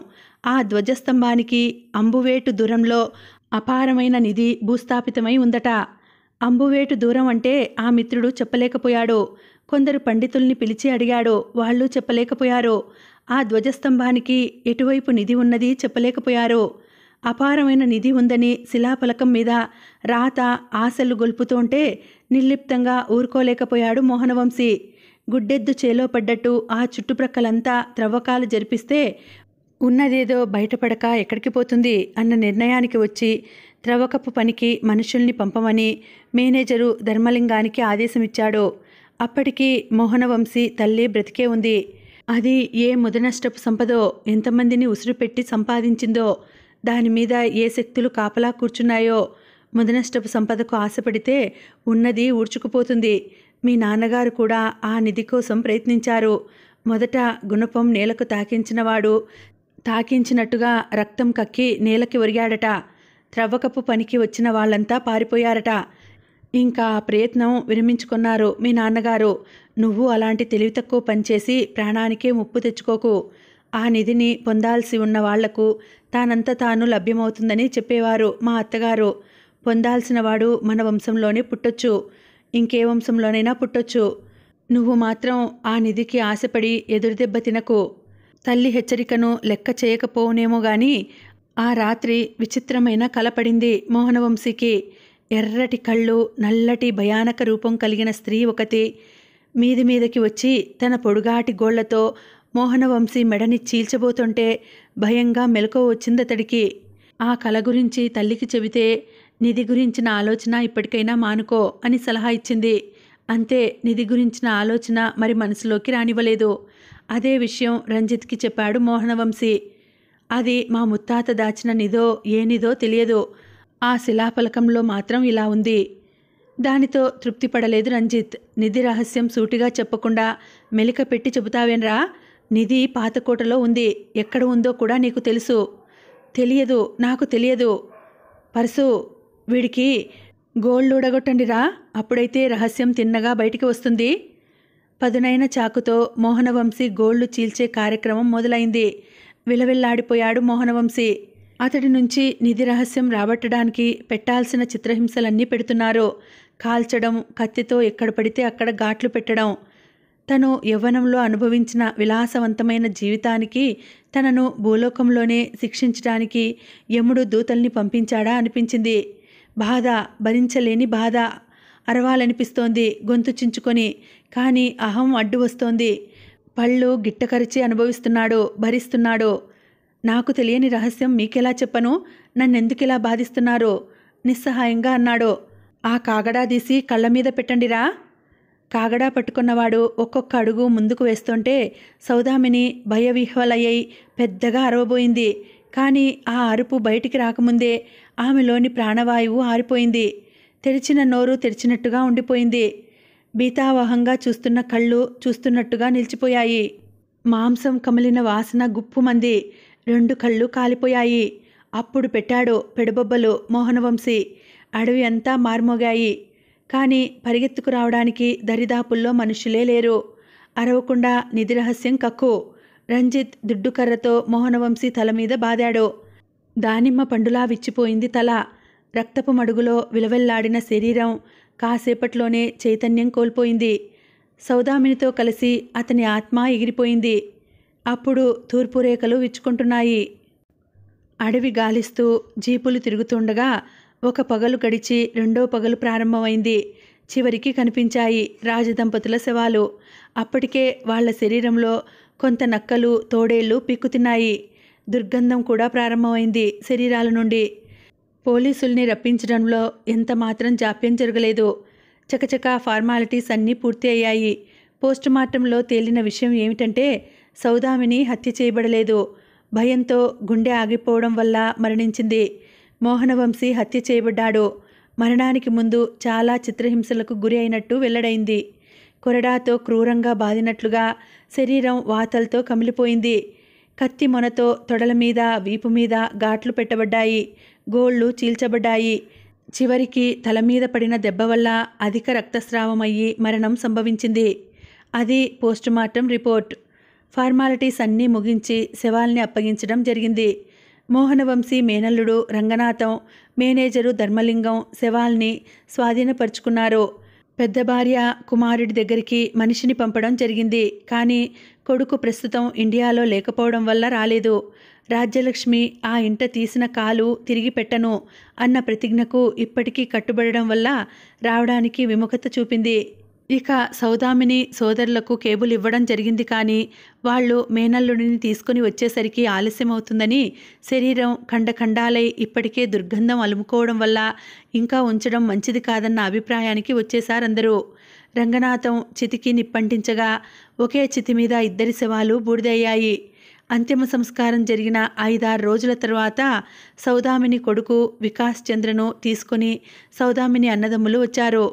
ఆ ధ్వజస్తంభానికి అంబువేటు దూరంలో అపారమైన నిధి భూస్థాపితమై ఉందట అంబువేటు దూరం అంటే ఆ మిత్రుడు చెప్పలేకపోయాడు కొందరు పండితుల్ని పిలిచి అడిగాడో వాళ్ళు చెప్పలేకపోయారో ఆ ధ్వజస్తంభానికి ఎటువైపు నిధి ఉన్నది చెప్పలేకపోయారో అపారమైన నిధి ఉందని శిలాఫలకం మీద రాత ఆశలు గొల్పుతోంటే నిర్లిప్తంగా ఊరుకోలేకపోయాడు మోహనవంశీ గుడ్డెద్దు చేలో పడ్డట్టు ఆ చుట్టుప్రక్కలంతా త్రవ్వకాలు జరిపిస్తే ఉన్నదేదో బయటపడక ఎక్కడికి పోతుంది అన్న నిర్ణయానికి వచ్చి త్రవ్వకపు పనికి మనుషుల్ని పంపమని మేనేజరు ధర్మలింగానికి ఆదేశమిచ్చాడు అప్పటికి మోహనవంశీ తల్లి బ్రతికే ఉంది అది ఏ ముదనష్టపు సంపదో ఎంతమందిని ఉసిరిపెట్టి సంపాదించిందో దాని మీద ఏ శక్తులు కాపలా కూర్చున్నాయో ముదనష్టపు సంపదకు ఆశపడితే ఉన్నది ఊడ్చుకుపోతుంది మీ నాన్నగారు కూడా ఆ నిధి కోసం ప్రయత్నించారు మొదట గుణపం నేలకు తాకించినవాడు తాకించినట్టుగా రక్తం కక్కి నేలకి ఒరిగాడట త్రవ్వకపు పనికి వచ్చిన వాళ్ళంతా పారిపోయారట ఇంకా ఆ ప్రయత్నం విరమించుకున్నారు మీ నాన్నగారు నువ్వు అలాంటి తెలివి తక్కువ పనిచేసి ప్రాణానికే ముప్పు తెచ్చుకోకు ఆ నిధిని పొందాల్సి ఉన్న వాళ్లకు తానంత తాను లభ్యమవుతుందని చెప్పేవారు మా అత్తగారు పొందాల్సిన వాడు మన వంశంలోనే పుట్టొచ్చు ఇంకే వంశంలోనైనా పుట్టొచ్చు నువ్వు మాత్రం ఆ నిధికి ఆశపడి ఎదురుదెబ్బ తినకు తల్లి హెచ్చరికను లెక్క చేయకపోవునేమో గాని ఆ రాత్రి విచిత్రమైన కలపడింది మోహనవంశీకి ఎర్రటి కళ్ళు నల్లటి భయానక రూపం కలిగిన స్త్రీ ఒకతే మీది మీదకి వచ్చి తన పొడుగాటి గోళ్లతో మోహనవంశీ మెడని చీల్చబోతుంటే భయంగా మెలకువ వచ్చింది అతడికి ఆ కళ గురించి తల్లికి చెబితే నిధి గురించిన ఆలోచన ఇప్పటికైనా మానుకో అని సలహా ఇచ్చింది అంతే నిధి గురించిన ఆలోచన మరి మనసులోకి రానివ్వలేదు అదే విషయం రంజిత్కి చెప్పాడు మోహనవంశీ అది మా ముత్తాత దాచిన నిదో ఏ నిదో తెలియదు ఆ శిలాఫలకంలో మాత్రం ఇలా ఉంది దానితో తృప్తిపడలేదు రంజిత్ నిధి రహస్యం సూటిగా చెప్పకుండా మెలిక పెట్టి చెబుతావేనరా నిధి పాతకోటలో ఉంది ఎక్కడ ఉందో కూడా నీకు తెలుసు తెలియదు నాకు తెలియదు పరసు వీడికి గోల్డ్ ఊడగొట్టండిరా అప్పుడైతే రహస్యం తిన్నగా బయటికి వస్తుంది పదునైన చాకుతో మోహనవంశీ గోళ్లు చీల్చే కార్యక్రమం మొదలైంది విలవిల్లాడిపోయాడు మోహనవంశీ అతడి నుంచి నిధి రహస్యం రాబట్టడానికి పెట్టాల్సిన చిత్రహింసలన్నీ పెడుతున్నారో కాల్చడం కత్తితో ఎక్కడ పడితే అక్కడ ఘాట్లు పెట్టడం తను యవ్వనంలో అనుభవించిన విలాసవంతమైన జీవితానికి తనను భూలోకంలోనే శిక్షించడానికి యముడు దూతల్ని పంపించాడా అనిపించింది బాధ భరించలేని బాధ అరవాలనిపిస్తోంది గొంతు చించుకొని కానీ అహం అడ్డు వస్తోంది పళ్ళు గిట్టకరిచి అనుభవిస్తున్నాడు భరిస్తున్నాడు నాకు తెలియని రహస్యం మీకెలా చెప్పను నన్నెందుకెలా బాధిస్తున్నారో నిస్సహాయంగా అన్నాడు ఆ కాగడా తీసి కళ్ళ మీద పెట్టండిరా కాగడా పట్టుకున్నవాడు ఒక్కొక్క అడుగు ముందుకు వేస్తుంటే సౌదామిని భయవిహ్వలయ్యై పెద్దగా అరవబోయింది కానీ ఆ అరుపు బయటికి రాకముందే ఆమెలోని ప్రాణవాయువు ఆరిపోయింది తెరిచిన నోరు తెరిచినట్టుగా ఉండిపోయింది భీతావహంగా చూస్తున్న కళ్ళు చూస్తున్నట్టుగా నిలిచిపోయాయి మాంసం కమిలిన వాసన గుప్పుమంది రెండు కళ్ళు కాలిపోయాయి అప్పుడు పెట్టాడు పెడబొబ్బలు మోహనవంశీ అడవి అంతా మార్మోగాయి కానీ పరిగెత్తుకు రావడానికి దరిదాపుల్లో మనుషులే లేరు అరవకుండా నిధి రహస్యం కక్కు రంజిత్ దుడ్డుకర్రతో మోహనవంశీ తల మీద బాదాడు దానిమ్మ పండులా విచ్చిపోయింది తల రక్తపు మడుగులో విలవెల్లాడిన శరీరం కాసేపట్లోనే చైతన్యం కోల్పోయింది సౌదామినితో కలిసి అతని ఆత్మ ఎగిరిపోయింది అప్పుడు తూర్పు రేఖలు విచ్చుకుంటున్నాయి అడవి గాలిస్తూ జీపులు తిరుగుతుండగా ఒక పగలు గడిచి రెండో పగలు ప్రారంభమైంది చివరికి కనిపించాయి రాజదంపతుల శవాలు అప్పటికే వాళ్ల శరీరంలో కొంత నక్కలు తోడేళ్లు పిక్కుతిన్నాయి దుర్గంధం కూడా ప్రారంభమైంది శరీరాల నుండి పోలీసుల్ని రప్పించడంలో ఎంత మాత్రం జాప్యం జరగలేదు చకచకా ఫార్మాలిటీస్ అన్నీ పూర్తి అయ్యాయి పోస్టుమార్టంలో తేలిన విషయం ఏమిటంటే సౌదామిని హత్య చేయబడలేదు భయంతో గుండె ఆగిపోవడం వల్ల మరణించింది మోహనవంశీ హత్య చేయబడ్డాడు మరణానికి ముందు చాలా చిత్రహింసలకు గురి అయినట్టు వెల్లడైంది కొరడాతో క్రూరంగా బాధినట్లుగా శరీరం వాతలతో కమిలిపోయింది కత్తి మొనతో తొడల మీద వీపు మీద ఘాట్లు పెట్టబడ్డాయి గోళ్లు చీల్చబడ్డాయి చివరికి తల మీద పడిన దెబ్బ వల్ల అధిక రక్తస్రావం అయ్యి మరణం సంభవించింది అది పోస్టుమార్టం రిపోర్ట్ ఫార్మాలిటీస్ అన్నీ ముగించి శవాల్ని అప్పగించడం జరిగింది మోహనవంశీ మేనల్లుడు రంగనాథం మేనేజరు ధర్మలింగం శవాల్ని స్వాధీనపరుచుకున్నారు పెద్ద భార్య కుమారుడి దగ్గరికి మనిషిని పంపడం జరిగింది కానీ కొడుకు ప్రస్తుతం ఇండియాలో లేకపోవడం వల్ల రాలేదు రాజ్యలక్ష్మి ఆ ఇంట తీసిన కాలు తిరిగి పెట్టను అన్న ప్రతిజ్ఞకు ఇప్పటికీ కట్టుబడడం వల్ల రావడానికి విముఖత చూపింది ఇక సౌదామిని సోదరులకు కేబుల్ ఇవ్వడం జరిగింది కానీ వాళ్ళు మేనల్లుడిని తీసుకుని వచ్చేసరికి ఆలస్యమవుతుందని శరీరం ఖండఖండాలై ఇప్పటికే దుర్గంధం అలుముకోవడం వల్ల ఇంకా ఉంచడం మంచిది కాదన్న అభిప్రాయానికి వచ్చేశారందరూ రంగనాథం చితికి నిప్పంటించగా ఒకే చితి మీద ఇద్దరి శవాలు బూడిదయ్యాయి అంతిమ సంస్కారం జరిగిన ఐదారు రోజుల తర్వాత సౌదామిని కొడుకు వికాస్ చంద్రను తీసుకుని సౌదామిని అన్నదమ్ములు వచ్చారు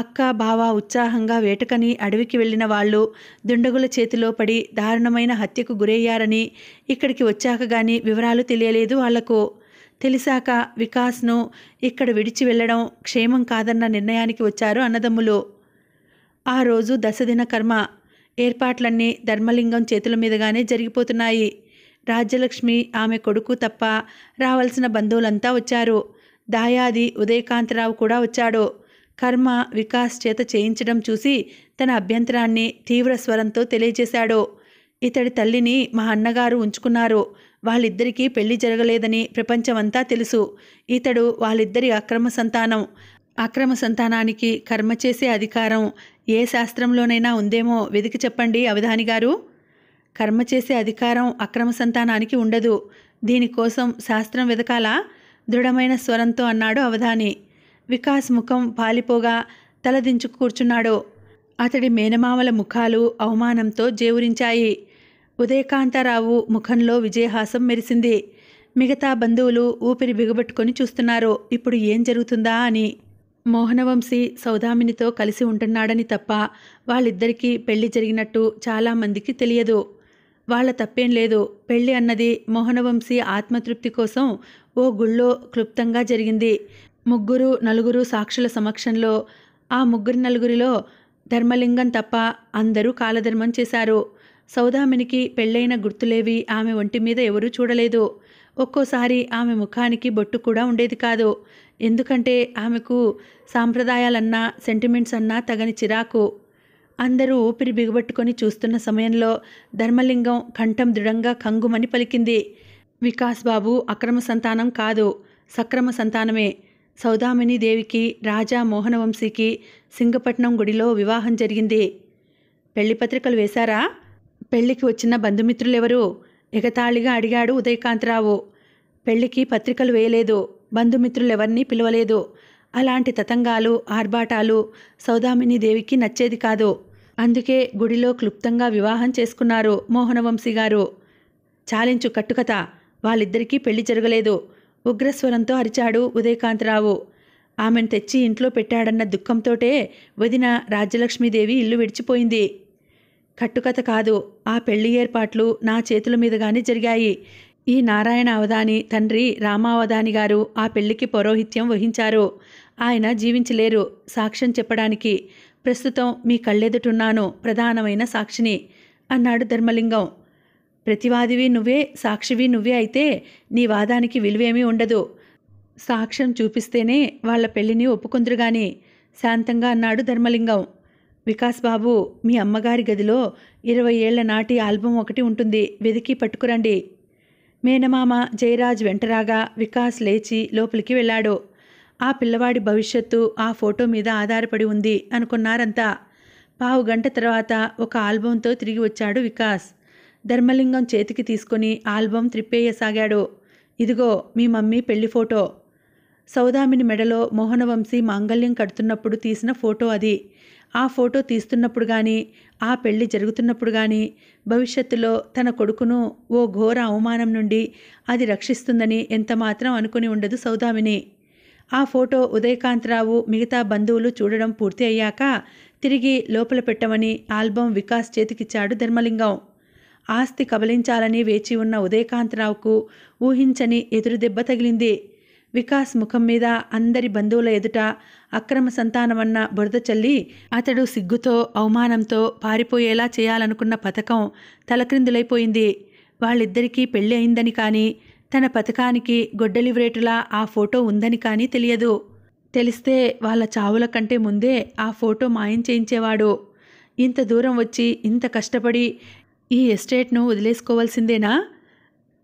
అక్క బావ ఉత్సాహంగా వేటకని అడవికి వెళ్ళిన వాళ్ళు దుండగుల చేతిలో పడి దారుణమైన హత్యకు గురయ్యారని ఇక్కడికి వచ్చాక గాని వివరాలు తెలియలేదు వాళ్లకు తెలిసాక వికాస్ను ఇక్కడ విడిచి వెళ్ళడం క్షేమం కాదన్న నిర్ణయానికి వచ్చారు అన్నదమ్ములు ఆ రోజు దశదిన కర్మ ఏర్పాట్లన్నీ ధర్మలింగం చేతుల మీదుగానే జరిగిపోతున్నాయి రాజ్యలక్ష్మి ఆమె కొడుకు తప్ప రావాల్సిన బంధువులంతా వచ్చారు దాయాది ఉదయకాంతరావు కూడా వచ్చాడు కర్మ వికాస్ చేత చేయించడం చూసి తన అభ్యంతరాన్ని తీవ్ర స్వరంతో తెలియజేశాడు ఇతడి తల్లిని మా అన్నగారు ఉంచుకున్నారు వాళ్ళిద్దరికీ పెళ్లి జరగలేదని ప్రపంచమంతా తెలుసు ఇతడు వాళ్ళిద్దరి అక్రమ సంతానం అక్రమ సంతానానికి కర్మ చేసే అధికారం ఏ శాస్త్రంలోనైనా ఉందేమో వెతికి చెప్పండి అవధాని గారు కర్మ చేసే అధికారం అక్రమ సంతానానికి ఉండదు దీనికోసం శాస్త్రం వెతకాలా దృఢమైన స్వరంతో అన్నాడు అవధాని వికాస్ ముఖం పాలిపోగా తలదించు కూర్చున్నాడు అతడి మేనమామల ముఖాలు అవమానంతో జేవురించాయి ఉదయకాంతారావు ముఖంలో విజయహాసం మెరిసింది మిగతా బంధువులు ఊపిరి బిగబట్టుకొని చూస్తున్నారు ఇప్పుడు ఏం జరుగుతుందా అని మోహనవంశీ సౌదామినితో కలిసి ఉంటున్నాడని తప్ప వాళ్ళిద్దరికీ పెళ్లి జరిగినట్టు చాలామందికి తెలియదు వాళ్ళ తప్పేం లేదు పెళ్లి అన్నది మోహనవంశీ ఆత్మతృప్తి కోసం ఓ గుళ్ళో క్లుప్తంగా జరిగింది ముగ్గురు నలుగురు సాక్షుల సమక్షంలో ఆ ముగ్గురు నలుగురిలో ధర్మలింగం తప్ప అందరూ కాలధర్మం చేశారు సౌదామినికి పెళ్ళైన గుర్తులేవి ఆమె ఒంటి మీద ఎవరూ చూడలేదు ఒక్కోసారి ఆమె ముఖానికి బొట్టు కూడా ఉండేది కాదు ఎందుకంటే ఆమెకు సాంప్రదాయాలన్నా సెంటిమెంట్స్ అన్నా తగని చిరాకు అందరూ ఊపిరి బిగబట్టుకొని చూస్తున్న సమయంలో ధర్మలింగం కంఠం దృఢంగా కంగుమని పలికింది వికాస్ బాబు అక్రమ సంతానం కాదు సక్రమ సంతానమే సౌదామిని దేవికి రాజా మోహనవంశీకి సింగపట్నం గుడిలో వివాహం జరిగింది పెళ్లి పత్రికలు వేశారా పెళ్లికి వచ్చిన బంధుమిత్రులెవరు ఎగతాళిగా అడిగాడు ఉదయకాంతరావు పెళ్లికి పత్రికలు వేయలేదు బంధుమిత్రులెవరిని పిలవలేదు అలాంటి తతంగాలు ఆర్భాటాలు సౌదామిని దేవికి నచ్చేది కాదు అందుకే గుడిలో క్లుప్తంగా వివాహం చేసుకున్నారు మోహనవంశీ గారు చాలించు కట్టుకథ వాళ్ళిద్దరికీ పెళ్లి జరగలేదు ఉగ్రస్వరంతో అరిచాడు ఉదయకాంతరావు ఆమెను తెచ్చి ఇంట్లో పెట్టాడన్న దుఃఖంతోటే వదిన రాజ్యలక్ష్మీదేవి ఇల్లు విడిచిపోయింది కట్టుకథ కాదు ఆ పెళ్లి ఏర్పాట్లు నా చేతుల మీదుగానే జరిగాయి ఈ నారాయణ అవధాని తండ్రి రామావధాని గారు ఆ పెళ్లికి పౌరోహిత్యం వహించారు ఆయన జీవించలేరు సాక్ష్యం చెప్పడానికి ప్రస్తుతం మీ కళ్ళెదుటున్నాను ప్రధానమైన సాక్షిని అన్నాడు ధర్మలింగం ప్రతివాదివి నువ్వే సాక్షివి నువ్వే అయితే నీ వాదానికి విలువేమీ ఉండదు సాక్ష్యం చూపిస్తేనే వాళ్ల పెళ్లిని ఒప్పుకుందరు శాంతంగా అన్నాడు ధర్మలింగం వికాస్ బాబు మీ అమ్మగారి గదిలో ఇరవై ఏళ్ల నాటి ఆల్బం ఒకటి ఉంటుంది వెతికి పట్టుకురండి మేనమామ జయరాజ్ వెంటరాగా వికాస్ లేచి లోపలికి వెళ్ళాడు ఆ పిల్లవాడి భవిష్యత్తు ఆ ఫోటో మీద ఆధారపడి ఉంది అనుకున్నారంతా పావు గంట తర్వాత ఒక ఆల్బంతో తిరిగి వచ్చాడు వికాస్ ధర్మలింగం చేతికి తీసుకుని ఆల్బం త్రిప్పేయసాగాడు ఇదిగో మీ మమ్మీ పెళ్లి ఫోటో సౌదామిని మెడలో మోహనవంశీ మాంగళ్యం కడుతున్నప్పుడు తీసిన ఫోటో అది ఆ ఫోటో తీస్తున్నప్పుడు కానీ ఆ పెళ్లి జరుగుతున్నప్పుడు కానీ భవిష్యత్తులో తన కొడుకును ఓ ఘోర అవమానం నుండి అది రక్షిస్తుందని ఎంతమాత్రం అనుకుని ఉండదు సౌదామిని ఆ ఫోటో ఉదయకాంతరావు మిగతా బంధువులు చూడడం పూర్తి అయ్యాక తిరిగి లోపల పెట్టమని ఆల్బం వికాస్ చేతికిచ్చాడు ధర్మలింగం ఆస్తి కబలించాలని వేచి ఉన్న ఉదయకాంతరావుకు ఊహించని ఎదురు దెబ్బ తగిలింది వికాస్ ముఖం మీద అందరి బంధువుల ఎదుట అక్రమ సంతానమన్న బురద చల్లి అతడు సిగ్గుతో అవమానంతో పారిపోయేలా చేయాలనుకున్న పథకం తలక్రిందులైపోయింది వాళ్ళిద్దరికీ పెళ్ళి అయిందని కానీ తన పథకానికి గొడ్డలివరేటులా ఆ ఫోటో ఉందని కానీ తెలియదు తెలిస్తే వాళ్ళ చావుల కంటే ముందే ఆ ఫోటో మాయం చేయించేవాడు ఇంత దూరం వచ్చి ఇంత కష్టపడి ఈ ఎస్టేట్ను వదిలేసుకోవాల్సిందేనా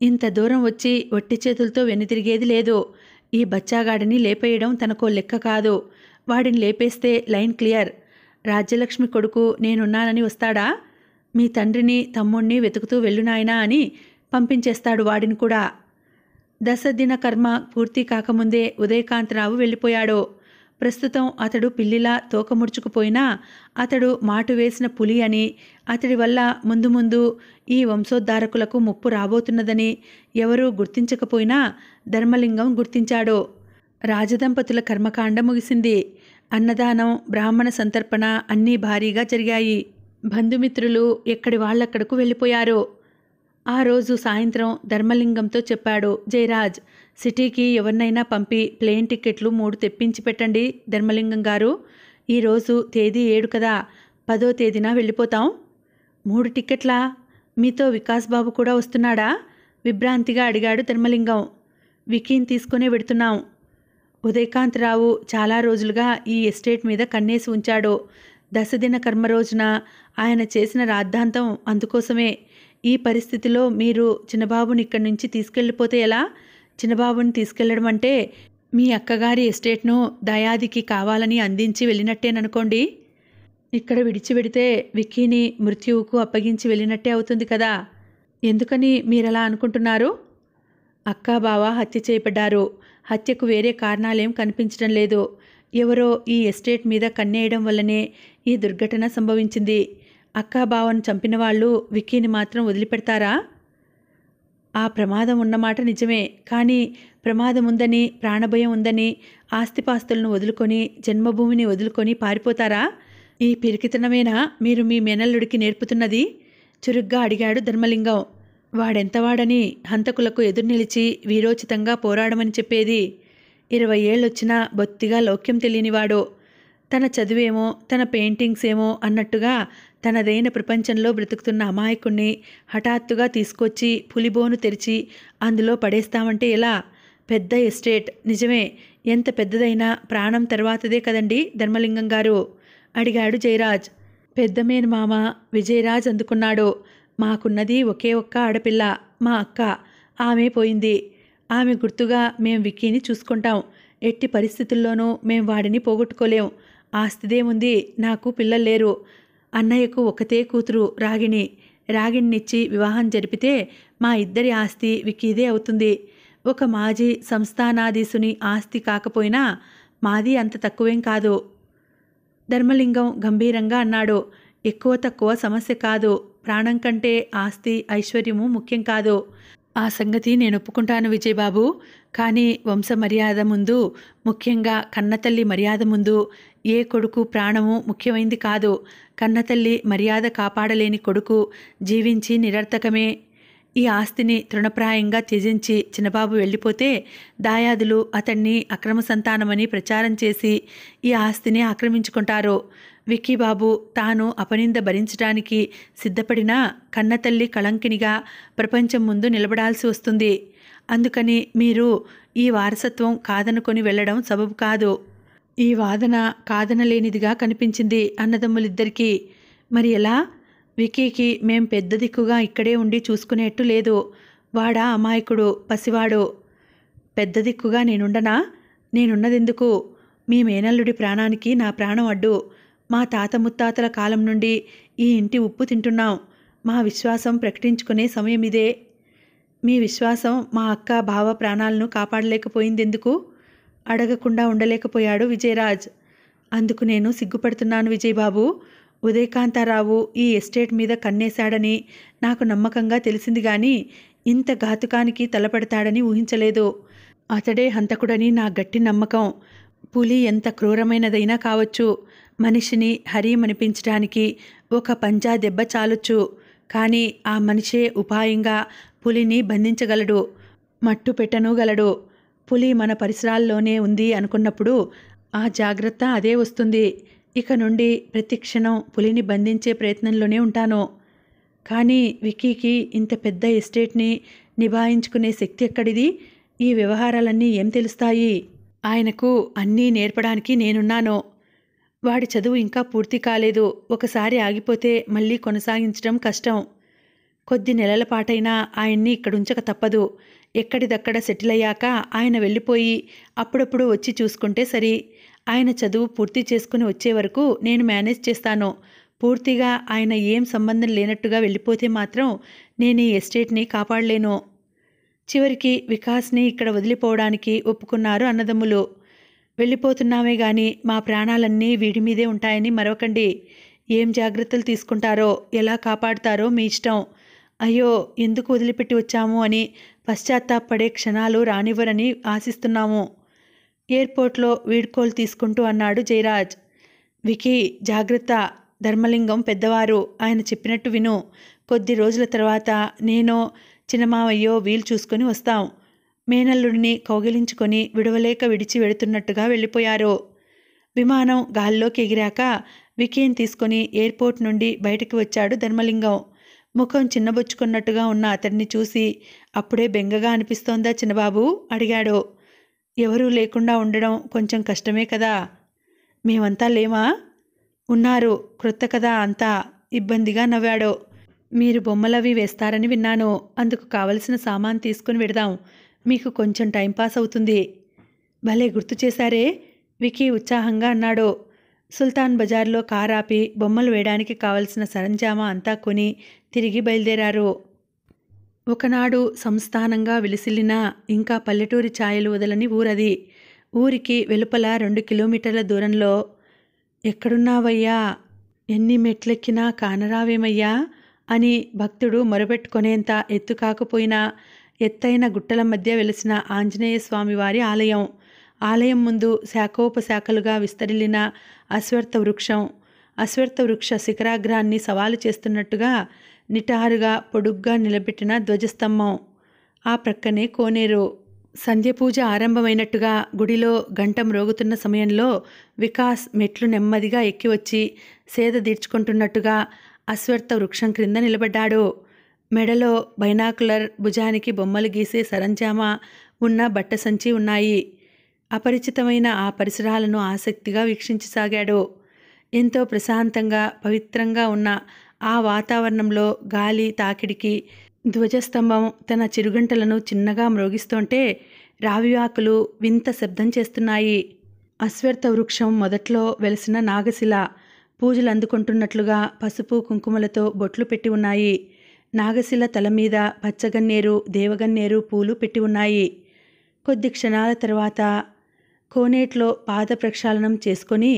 ఇంత దూరం వచ్చి ఒట్టి చేతులతో వెనుతిరిగేది లేదు ఈ బచ్చాగాడిని లేపేయడం తనకో లెక్క కాదు వాడిని లేపేస్తే లైన్ క్లియర్ రాజ్యలక్ష్మి కొడుకు నేనున్నానని వస్తాడా మీ తండ్రిని తమ్ముణ్ణి వెతుకుతూ వెళ్ళు నాయనా అని పంపించేస్తాడు వాడిని కూడా దశదిన కర్మ పూర్తి కాకముందే ఉదయకాంతరావు వెళ్ళిపోయాడు ప్రస్తుతం అతడు పిల్లిలా తోకముడుచుకుపోయినా అతడు మాటు వేసిన పులి అని అతడి వల్ల ముందు ముందు ఈ వంశోద్ధారకులకు ముప్పు రాబోతున్నదని ఎవరూ గుర్తించకపోయినా ధర్మలింగం గుర్తించాడు రాజదంపతుల కర్మకాండ ముగిసింది అన్నదానం బ్రాహ్మణ సంతర్పణ అన్నీ భారీగా జరిగాయి బంధుమిత్రులు ఎక్కడి వాళ్ళక్కడకు వెళ్ళిపోయారు ఆ రోజు సాయంత్రం ధర్మలింగంతో చెప్పాడు జయరాజ్ సిటీకి ఎవరినైనా పంపి ప్లేన్ టిక్కెట్లు మూడు తెప్పించి పెట్టండి ధర్మలింగం గారు ఈరోజు తేదీ ఏడు కదా పదో తేదీన వెళ్ళిపోతాం మూడు టిక్కెట్లా మీతో వికాస్ బాబు కూడా వస్తున్నాడా విభ్రాంతిగా అడిగాడు ధర్మలింగం వికీని తీసుకునే వెడుతున్నాం రావు చాలా రోజులుగా ఈ ఎస్టేట్ మీద కన్నేసి ఉంచాడు దశదిన కర్మ రోజున ఆయన చేసిన రాద్ధాంతం అందుకోసమే ఈ పరిస్థితిలో మీరు చిన్నబాబుని ఇక్కడి నుంచి తీసుకెళ్ళిపోతే ఎలా చిన్నబాబుని తీసుకెళ్లడం అంటే మీ అక్కగారి ఎస్టేట్ను దయాదికి కావాలని అందించి వెళ్ళినట్టేననుకోండి ఇక్కడ విడిచిపెడితే విక్కీని మృత్యువుకు అప్పగించి వెళ్ళినట్టే అవుతుంది కదా ఎందుకని మీరలా అనుకుంటున్నారు అక్కా బావ హత్య చేయబడ్డారు హత్యకు వేరే కారణాలేం కనిపించడం లేదు ఎవరో ఈ ఎస్టేట్ మీద కన్నేయడం వల్లనే ఈ దుర్ఘటన సంభవించింది అక్కా బావను చంపిన వాళ్ళు విక్కీని మాత్రం వదిలిపెడతారా ఆ ప్రమాదం ఉన్నమాట నిజమే కానీ ప్రమాదం ఉందని ప్రాణభయం ఉందని ఆస్తిపాస్తులను వదులుకొని జన్మభూమిని వదులుకొని పారిపోతారా ఈ పిరికితనమేనా మీరు మీ మేనల్లుడికి నేర్పుతున్నది చురుగ్గా అడిగాడు ధర్మలింగం వాడెంతవాడని హంతకులకు ఎదురు నిలిచి వీరోచితంగా పోరాడమని చెప్పేది ఇరవై ఏళ్ళొచ్చినా బొత్తిగా లౌక్యం తెలియనివాడు తన చదువేమో తన పెయింటింగ్స్ ఏమో అన్నట్టుగా తనదైన ప్రపంచంలో బ్రతుకుతున్న అమాయకుణ్ణి హఠాత్తుగా తీసుకొచ్చి పులిబోను తెరిచి అందులో పడేస్తామంటే ఎలా పెద్ద ఎస్టేట్ నిజమే ఎంత పెద్దదైనా ప్రాణం తర్వాతదే కదండి ధర్మలింగం గారు అడిగాడు జయరాజ్ పెద్దమేను మామ విజయరాజ్ అందుకున్నాడు మాకున్నది ఒకే ఒక్క ఆడపిల్ల మా అక్క ఆమె పోయింది ఆమె గుర్తుగా మేం విక్కీని చూసుకుంటాం ఎట్టి పరిస్థితుల్లోనూ మేం వాడిని పోగొట్టుకోలేం ఆస్తిదేముంది నాకు పిల్లలు లేరు అన్నయ్యకు ఒకతే కూతురు రాగిణి రాగిణ్ణిచ్చి వివాహం జరిపితే మా ఇద్దరి ఆస్తి వికీదే అవుతుంది ఒక మాజీ సంస్థానాధీశుని ఆస్తి కాకపోయినా మాది అంత తక్కువేం కాదు ధర్మలింగం గంభీరంగా అన్నాడు ఎక్కువ తక్కువ సమస్య కాదు ప్రాణం కంటే ఆస్తి ఐశ్వర్యము ముఖ్యం కాదు ఆ సంగతి నేను ఒప్పుకుంటాను విజయబాబు కానీ వంశ మర్యాద ముందు ముఖ్యంగా కన్నతల్లి మర్యాద ముందు ఏ కొడుకు ప్రాణము ముఖ్యమైంది కాదు కన్నతల్లి మర్యాద కాపాడలేని కొడుకు జీవించి నిరర్థకమే ఈ ఆస్తిని తృణప్రాయంగా త్యజించి చిన్నబాబు వెళ్ళిపోతే దాయాదులు అతన్ని అక్రమ సంతానమని ప్రచారం చేసి ఈ ఆస్తిని ఆక్రమించుకుంటారు విక్కీబాబు తాను అపనింద భరించడానికి సిద్ధపడినా కన్నతల్లి కళంకినిగా ప్రపంచం ముందు నిలబడాల్సి వస్తుంది అందుకని మీరు ఈ వారసత్వం కాదనుకొని వెళ్ళడం సబబు కాదు ఈ వాదన కాదనలేనిదిగా కనిపించింది అన్నదమ్ములిద్దరికీ మరి ఎలా వికీకి మేం పెద్ద దిక్కుగా ఇక్కడే ఉండి చూసుకునేట్టు లేదు వాడా అమాయకుడు పసివాడు పెద్ద దిక్కుగా నేనుండనా నేనున్నదెందుకు మీ మేనల్లుడి ప్రాణానికి నా ప్రాణం అడ్డు మా తాత ముత్తాతల కాలం నుండి ఈ ఇంటి ఉప్పు తింటున్నాం మా విశ్వాసం ప్రకటించుకునే సమయం ఇదే మీ విశ్వాసం మా అక్క బావ ప్రాణాలను కాపాడలేకపోయిందెందుకు అడగకుండా ఉండలేకపోయాడు విజయరాజ్ అందుకు నేను సిగ్గుపడుతున్నాను విజయబాబు ఉదయకాంతారావు ఈ ఎస్టేట్ మీద కన్నేశాడని నాకు నమ్మకంగా తెలిసింది కానీ ఇంత ఘాతుకానికి తలపడతాడని ఊహించలేదు అతడే హంతకుడని నా గట్టి నమ్మకం పులి ఎంత క్రూరమైనదైనా కావచ్చు మనిషిని హరిమనిపించడానికి ఒక పంజా దెబ్బ చాలొచ్చు కానీ ఆ మనిషే ఉపాయంగా పులిని బంధించగలడు మట్టు పెట్టనూగలడు పులి మన పరిసరాల్లోనే ఉంది అనుకున్నప్పుడు ఆ జాగ్రత్త అదే వస్తుంది ఇక నుండి ప్రతిక్షణం పులిని బంధించే ప్రయత్నంలోనే ఉంటాను కానీ విక్కీకి ఇంత పెద్ద ఎస్టేట్ని నిభాయించుకునే శక్తి ఎక్కడిది ఈ వ్యవహారాలన్నీ ఏం తెలుస్తాయి ఆయనకు అన్నీ నేర్పడానికి నేనున్నాను వాడి చదువు ఇంకా పూర్తి కాలేదు ఒకసారి ఆగిపోతే మళ్ళీ కొనసాగించడం కష్టం కొద్ది నెలల పాటైనా ఆయన్ని ఇక్కడుంచక తప్పదు ఎక్కడిదక్కడ సెటిల్ అయ్యాక ఆయన వెళ్ళిపోయి అప్పుడప్పుడు వచ్చి చూసుకుంటే సరి ఆయన చదువు పూర్తి చేసుకుని వచ్చే వరకు నేను మేనేజ్ చేస్తాను పూర్తిగా ఆయన ఏం సంబంధం లేనట్టుగా వెళ్ళిపోతే మాత్రం నేను ఈ ఎస్టేట్ని కాపాడలేను చివరికి వికాస్ని ఇక్కడ వదిలిపోవడానికి ఒప్పుకున్నారు అన్నదమ్ములు వెళ్ళిపోతున్నామే కానీ మా ప్రాణాలన్నీ వీడి మీదే ఉంటాయని మరొకండి ఏం జాగ్రత్తలు తీసుకుంటారో ఎలా కాపాడుతారో మీ ఇష్టం అయ్యో ఎందుకు వదిలిపెట్టి వచ్చాము అని పశ్చాత్తాపడే క్షణాలు రానివ్వరని ఆశిస్తున్నాము ఎయిర్పోర్ట్లో వీడ్కోలు తీసుకుంటూ అన్నాడు జయరాజ్ వికీ జాగ్రత్త ధర్మలింగం పెద్దవారు ఆయన చెప్పినట్టు విను కొద్ది రోజుల తర్వాత నేనో చిన్నమావయ్యో వీలు చూసుకొని వస్తాం మేనల్లుడిని కౌగిలించుకొని విడవలేక విడిచి వెడుతున్నట్టుగా వెళ్ళిపోయారు విమానం గాల్లోకి ఎగిరాక వికీని తీసుకొని ఎయిర్పోర్ట్ నుండి బయటకు వచ్చాడు ధర్మలింగం ముఖం చిన్నబుచ్చుకున్నట్టుగా ఉన్న అతన్ని చూసి అప్పుడే బెంగగా అనిపిస్తోందా చిన్నబాబు అడిగాడు ఎవరూ లేకుండా ఉండడం కొంచెం కష్టమే కదా మేమంతా లేమా ఉన్నారు క్రొత్త కదా అంతా ఇబ్బందిగా నవ్వాడు మీరు బొమ్మలవి వేస్తారని విన్నాను అందుకు కావలసిన సామాన్ తీసుకుని పెడదాం మీకు కొంచెం టైంపాస్ అవుతుంది భలే గుర్తు చేశారే వికీ ఉత్సాహంగా అన్నాడు సుల్తాన్ బజార్లో ఆపి బొమ్మలు వేయడానికి కావలసిన సరంజామా అంతా కొని తిరిగి బయలుదేరారు ఒకనాడు సంస్థానంగా విలిసిల్లిన ఇంకా పల్లెటూరి ఛాయలు వదలని ఊరది ఊరికి వెలుపల రెండు కిలోమీటర్ల దూరంలో ఎక్కడున్నావయ్యా ఎన్ని మెట్లెక్కినా కానరావేమయ్యా అని భక్తుడు మొరపెట్టుకునేంత ఎత్తు కాకపోయినా ఎత్తైన గుట్టల మధ్య వెలిసిన ఆంజనేయ స్వామివారి ఆలయం ఆలయం ముందు శాఖోపశాఖలుగా విస్తరిల్లిన అశ్వర్థ వృక్షం అశ్వర్థ వృక్ష శిఖరాగ్రాన్ని సవాలు చేస్తున్నట్టుగా నిటారుగా పొడుగ్గా నిలబెట్టిన ధ్వజస్తంభం ఆ ప్రక్కనే కోనేరు సంధ్యపూజ ఆరంభమైనట్టుగా గుడిలో గంటం రోగుతున్న సమయంలో వికాస్ మెట్లు నెమ్మదిగా ఎక్కి వచ్చి సేద తీర్చుకుంటున్నట్టుగా అశ్వర్థ వృక్షం క్రింద నిలబడ్డాడు మెడలో బైనాకులర్ భుజానికి బొమ్మలు గీసే సరంజామా ఉన్న బట్ట సంచి ఉన్నాయి అపరిచితమైన ఆ పరిసరాలను ఆసక్తిగా వీక్షించసాగాడు ఎంతో ప్రశాంతంగా పవిత్రంగా ఉన్న ఆ వాతావరణంలో గాలి తాకిడికి ధ్వజస్తంభం తన చిరుగంటలను చిన్నగా మ్రోగిస్తుంటే రావి ఆకులు వింత శబ్దం చేస్తున్నాయి అశ్వర్థ వృక్షం మొదట్లో వెలిసిన నాగశిల పూజలు అందుకుంటున్నట్లుగా పసుపు కుంకుమలతో బొట్లు పెట్టి ఉన్నాయి నాగశిల తల మీద పచ్చగన్నేరు దేవగన్నేరు పూలు పెట్టి ఉన్నాయి కొద్ది క్షణాల తర్వాత కోనేట్లో పాద ప్రక్షాళనం చేసుకొని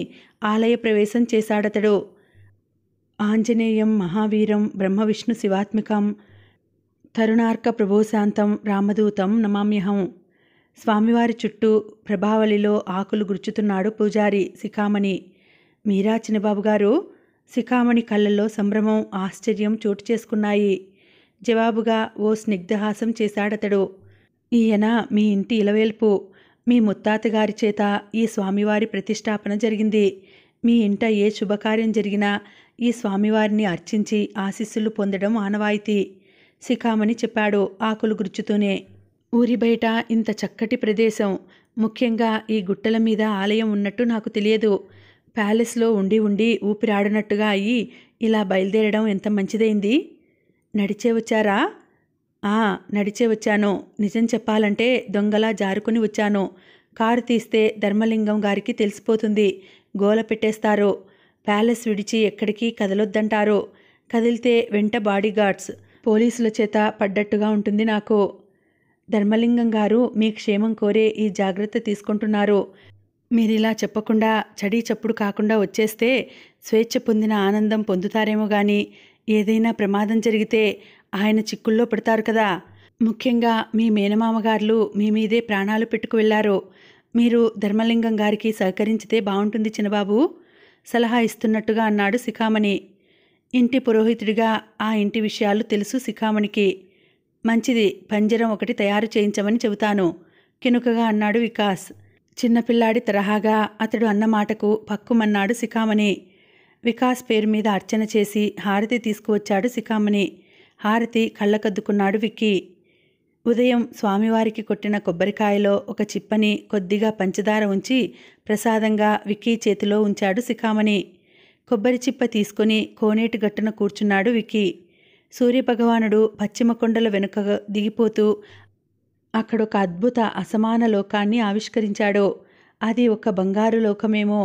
ఆలయ ప్రవేశం చేశాడతడు ఆంజనేయం మహావీరం బ్రహ్మవిష్ణు శివాత్మికం తరుణార్క ప్రభోశాంతం రామదూతం నమామ్యహం స్వామివారి చుట్టూ ప్రభావళిలో ఆకులు గుర్చుతున్నాడు పూజారి శిఖామణి మీరా చిన్నబాబు గారు శిఖామణి కళ్ళల్లో సంభ్రమం ఆశ్చర్యం చోటు చేసుకున్నాయి జవాబుగా ఓ స్నిగ్ధహాసం చేశాడతడు ఈయన మీ ఇంటి ఇలవేల్పు మీ ముత్తాతగారి చేత ఈ స్వామివారి ప్రతిష్టాపన జరిగింది మీ ఇంట ఏ శుభకార్యం జరిగినా ఈ స్వామివారిని అర్చించి ఆశీస్సులు పొందడం ఆనవాయితీ శిఖామని చెప్పాడు ఆకులు గుర్చుతూనే ఊరి బయట ఇంత చక్కటి ప్రదేశం ముఖ్యంగా ఈ గుట్టల మీద ఆలయం ఉన్నట్టు నాకు తెలియదు ప్యాలెస్లో ఉండి ఉండి ఊపిరాడినట్టుగా అయ్యి ఇలా బయలుదేరడం ఎంత మంచిదైంది నడిచే వచ్చారా ఆ నడిచే వచ్చాను నిజం చెప్పాలంటే దొంగలా జారుకుని వచ్చాను కారు తీస్తే ధర్మలింగం గారికి తెలిసిపోతుంది గోల పెట్టేస్తారు ప్యాలెస్ విడిచి ఎక్కడికి కదలొద్దంటారో కదిలితే వెంట బాడీగార్డ్స్ పోలీసుల చేత పడ్డట్టుగా ఉంటుంది నాకు ధర్మలింగం గారు మీ క్షేమం కోరే ఈ జాగ్రత్త తీసుకుంటున్నారు మీరిలా చెప్పకుండా చడీ చప్పుడు కాకుండా వచ్చేస్తే స్వేచ్ఛ పొందిన ఆనందం పొందుతారేమో కానీ ఏదైనా ప్రమాదం జరిగితే ఆయన చిక్కుల్లో పడతారు కదా ముఖ్యంగా మీ మేనమామగారులు మీ మీదే ప్రాణాలు పెట్టుకు వెళ్లారు మీరు ధర్మలింగం గారికి సహకరించితే బాగుంటుంది చిన్నబాబు సలహా ఇస్తున్నట్టుగా అన్నాడు శిఖామణి ఇంటి పురోహితుడిగా ఆ ఇంటి విషయాలు తెలుసు శిఖామణికి మంచిది పంజరం ఒకటి తయారు చేయించమని చెబుతాను కినుకగా అన్నాడు వికాస్ చిన్నపిల్లాడి తరహాగా అతడు అన్నమాటకు పక్కుమన్నాడు శిఖామణి వికాస్ పేరు మీద అర్చన చేసి హారతి తీసుకువచ్చాడు శిఖామణి హారతి కళ్ళకద్దుకున్నాడు విక్కీ ఉదయం స్వామివారికి కొట్టిన కొబ్బరికాయలో ఒక చిప్పని కొద్దిగా పంచదార ఉంచి ప్రసాదంగా విక్కీ చేతిలో ఉంచాడు శిఖామణి కొబ్బరి చిప్ప తీసుకుని కోనేటి గట్టున కూర్చున్నాడు విక్కీ సూర్యభగవానుడు పశ్చిమ కొండల వెనుక దిగిపోతూ అక్కడొక అద్భుత అసమాన లోకాన్ని ఆవిష్కరించాడు అది ఒక బంగారు లోకమేమో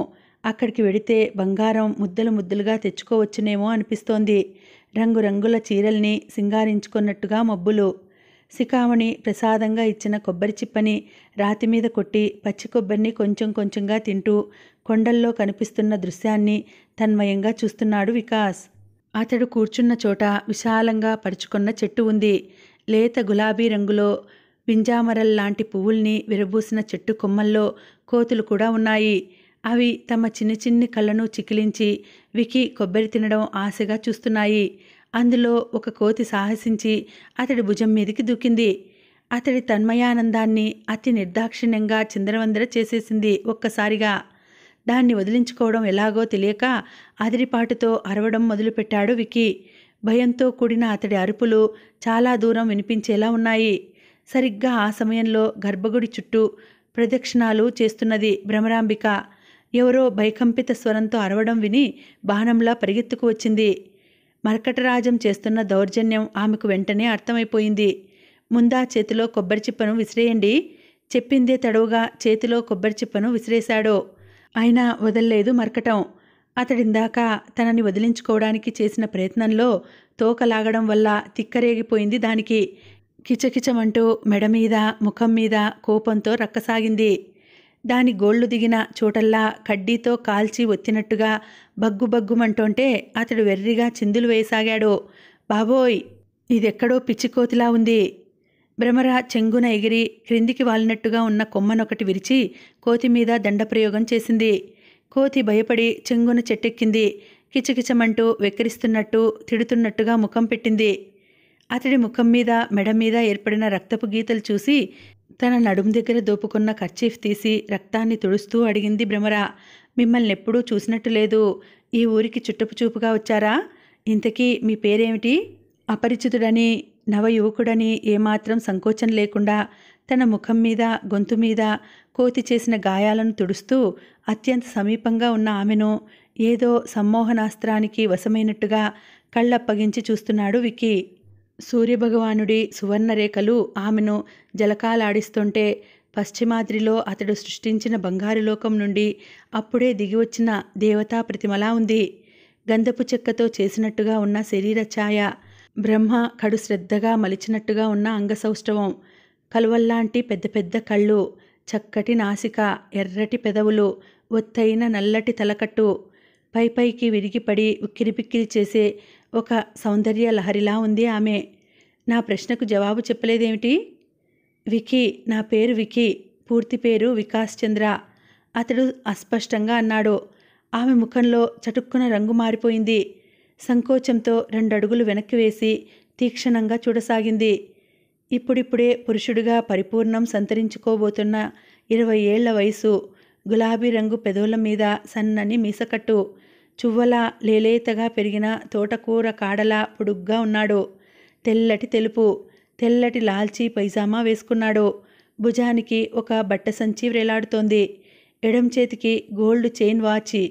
అక్కడికి వెడితే బంగారం ముద్దలు ముద్దలుగా తెచ్చుకోవచ్చునేమో అనిపిస్తోంది రంగురంగుల చీరల్ని సింగారించుకున్నట్టుగా మబ్బులు శిఖామణి ప్రసాదంగా ఇచ్చిన కొబ్బరి చిప్పని రాతి మీద కొట్టి పచ్చి కొబ్బరిని కొంచెం కొంచెంగా తింటూ కొండల్లో కనిపిస్తున్న దృశ్యాన్ని తన్మయంగా చూస్తున్నాడు వికాస్ అతడు కూర్చున్న చోట విశాలంగా పరుచుకున్న చెట్టు ఉంది లేత గులాబీ రంగులో లాంటి పువ్వుల్ని విరబూసిన చెట్టు కొమ్మల్లో కోతులు కూడా ఉన్నాయి అవి తమ చిన్ని చిన్ని కళ్ళను చికిలించి వికి కొబ్బరి తినడం ఆశగా చూస్తున్నాయి అందులో ఒక కోతి సాహసించి అతడి భుజం మీదికి దూకింది అతడి తన్మయానందాన్ని అతి నిర్దాక్షిణ్యంగా చిందరవందర చేసేసింది ఒక్కసారిగా దాన్ని వదిలించుకోవడం ఎలాగో తెలియక అదిరిపాటుతో అరవడం మొదలుపెట్టాడు వికీ భయంతో కూడిన అతడి అరుపులు చాలా దూరం వినిపించేలా ఉన్నాయి సరిగ్గా ఆ సమయంలో గర్భగుడి చుట్టూ ప్రదక్షిణాలు చేస్తున్నది భ్రమరాంబిక ఎవరో భయకంపిత స్వరంతో అరవడం విని బాణంలా పరిగెత్తుకు వచ్చింది మర్కటరాజం చేస్తున్న దౌర్జన్యం ఆమెకు వెంటనే అర్థమైపోయింది ముందా చేతిలో కొబ్బరి చిప్పను విసిరేయండి చెప్పిందే తడవుగా చేతిలో కొబ్బరి చిప్పను విసిరేశాడో అయినా వదల్లేదు మర్కటం అతడిందాక తనని వదిలించుకోవడానికి చేసిన ప్రయత్నంలో తోకలాగడం వల్ల తిక్కరేగిపోయింది దానికి కిచకిచమంటూ మెడ మీద ముఖం మీద కోపంతో రక్కసాగింది దాని గోళ్లు దిగిన చోటల్లా కడ్డీతో కాల్చి ఒత్తినట్టుగా బగ్గుబగ్గుమంటుంటే అతడు వెర్రిగా చిందులు వేయసాగాడు బాబోయ్ ఇదెక్కడో పిచ్చికోతిలా ఉంది భ్రమర చెంగున ఎగిరి క్రిందికి వాలినట్టుగా ఉన్న కొమ్మనొకటి విరిచి కోతి మీద దండప్రయోగం చేసింది కోతి భయపడి చెంగున చెట్టెక్కింది కిచకిచమంటూ వెక్కిరిస్తున్నట్టు తిడుతున్నట్టుగా ముఖం పెట్టింది అతడి ముఖం మీద మెడ మీద ఏర్పడిన రక్తపు గీతలు చూసి తన నడుము దగ్గర దోపుకున్న కర్చీఫ్ తీసి రక్తాన్ని తుడుస్తూ అడిగింది భ్రమర మిమ్మల్ని ఎప్పుడూ చూసినట్టు లేదు ఈ ఊరికి చుట్టపుచూపుగా వచ్చారా ఇంతకీ మీ పేరేమిటి అపరిచితుడని నవయువకుడని ఏమాత్రం సంకోచం లేకుండా తన ముఖం మీద గొంతు మీద కోతి చేసిన గాయాలను తుడుస్తూ అత్యంత సమీపంగా ఉన్న ఆమెను ఏదో సమ్మోహనాస్త్రానికి వశమైనట్టుగా కళ్ళప్పగించి చూస్తున్నాడు విక్కీ సూర్యభగవానుడి సువర్ణరేఖలు ఆమెను జలకాలాడిస్తుంటే పశ్చిమాద్రిలో అతడు సృష్టించిన బంగారు లోకం నుండి అప్పుడే దిగివచ్చిన దేవతా ప్రతిమలా ఉంది గంధపు చెక్కతో చేసినట్టుగా ఉన్న శరీర ఛాయ బ్రహ్మ కడు శ్రద్ధగా మలిచినట్టుగా ఉన్న అంగసౌష్ఠవం కలువల్లాంటి పెద్ద పెద్ద కళ్ళు చక్కటి నాసిక ఎర్రటి పెదవులు ఒత్తైన నల్లటి తలకట్టు పైపైకి విరిగిపడి ఉక్కిరిబిక్కిరి చేసే ఒక సౌందర్య లహరిలా ఉంది ఆమె నా ప్రశ్నకు జవాబు చెప్పలేదేమిటి వికీ నా పేరు వికీ పూర్తి పేరు వికాస్ చంద్ర అతడు అస్పష్టంగా అన్నాడు ఆమె ముఖంలో చటుక్కున రంగు మారిపోయింది సంకోచంతో రెండడుగులు వెనక్కి వేసి తీక్షణంగా చూడసాగింది ఇప్పుడిప్పుడే పురుషుడిగా పరిపూర్ణం సంతరించుకోబోతున్న ఇరవై ఏళ్ల వయసు గులాబీ రంగు పెదవుల మీద సన్నని మీసకట్టు చువ్వలా లేలేతగా పెరిగిన తోటకూర కాడలా పొడుగ్గా ఉన్నాడు తెల్లటి తెలుపు తెల్లటి లాల్చీ పైజామా వేసుకున్నాడు భుజానికి ఒక బట్ట సంచి వ్రేలాడుతోంది ఎడం చేతికి గోల్డ్ చైన్ వాచి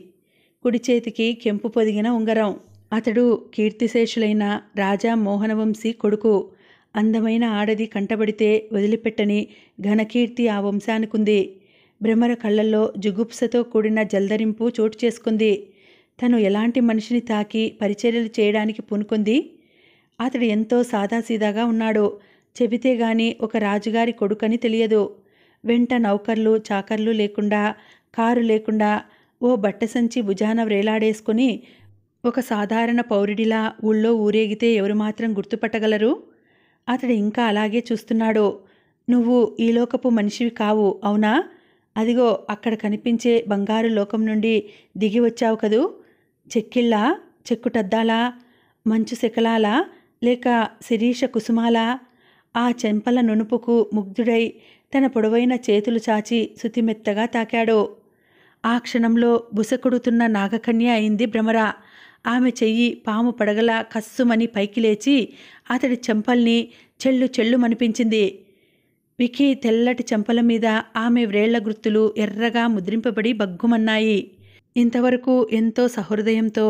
కుడి చేతికి కెంపు పొదిగిన ఉంగరం అతడు కీర్తిశేషులైన రాజా మోహనవంశీ కొడుకు అందమైన ఆడది కంటబడితే వదిలిపెట్టని ఘనకీర్తి ఆ వంశానికుంది భ్రమర కళ్ళల్లో జుగుప్సతో కూడిన జల్దరింపు చోటు చేసుకుంది తను ఎలాంటి మనిషిని తాకి పరిచర్యలు చేయడానికి పూనుకుంది అతడు ఎంతో సాదాసీదాగా ఉన్నాడో చెబితే గాని ఒక రాజుగారి కొడుకని తెలియదు వెంట నౌకర్లు చాకర్లు లేకుండా కారు లేకుండా ఓ బట్టసంచి భుజాన వ్రేలాడేసుకుని ఒక సాధారణ పౌరుడిలా ఊళ్ళో ఊరేగితే ఎవరు మాత్రం గుర్తుపట్టగలరు అతడు ఇంకా అలాగే చూస్తున్నాడు నువ్వు ఈ లోకపు మనిషివి కావు అవునా అదిగో అక్కడ కనిపించే బంగారు లోకం నుండి దిగి వచ్చావు కదూ చెక్కిళ్ళా చెక్కుటద్దాలా మంచు శకలాలా లేక శిరీష కుసుమాలా ఆ చెంపల నునుపుకు ముగ్ధుడై తన పొడవైన చేతులు చాచి శుతిమెత్తగా తాకాడో ఆ క్షణంలో బుసకుడుతున్న నాగకన్య అయింది భ్రమర ఆమె చెయ్యి పాము పడగల కస్సుమని పైకి లేచి అతడి చెంపల్ని చెల్లు చెల్లు మనిపించింది వికీ తెల్లటి చెంపల మీద ఆమె వ్రేళ్ల గుర్తులు ఎర్రగా ముద్రింపబడి బగ్గుమన్నాయి ఇంతవరకు ఎంతో సహృదయంతో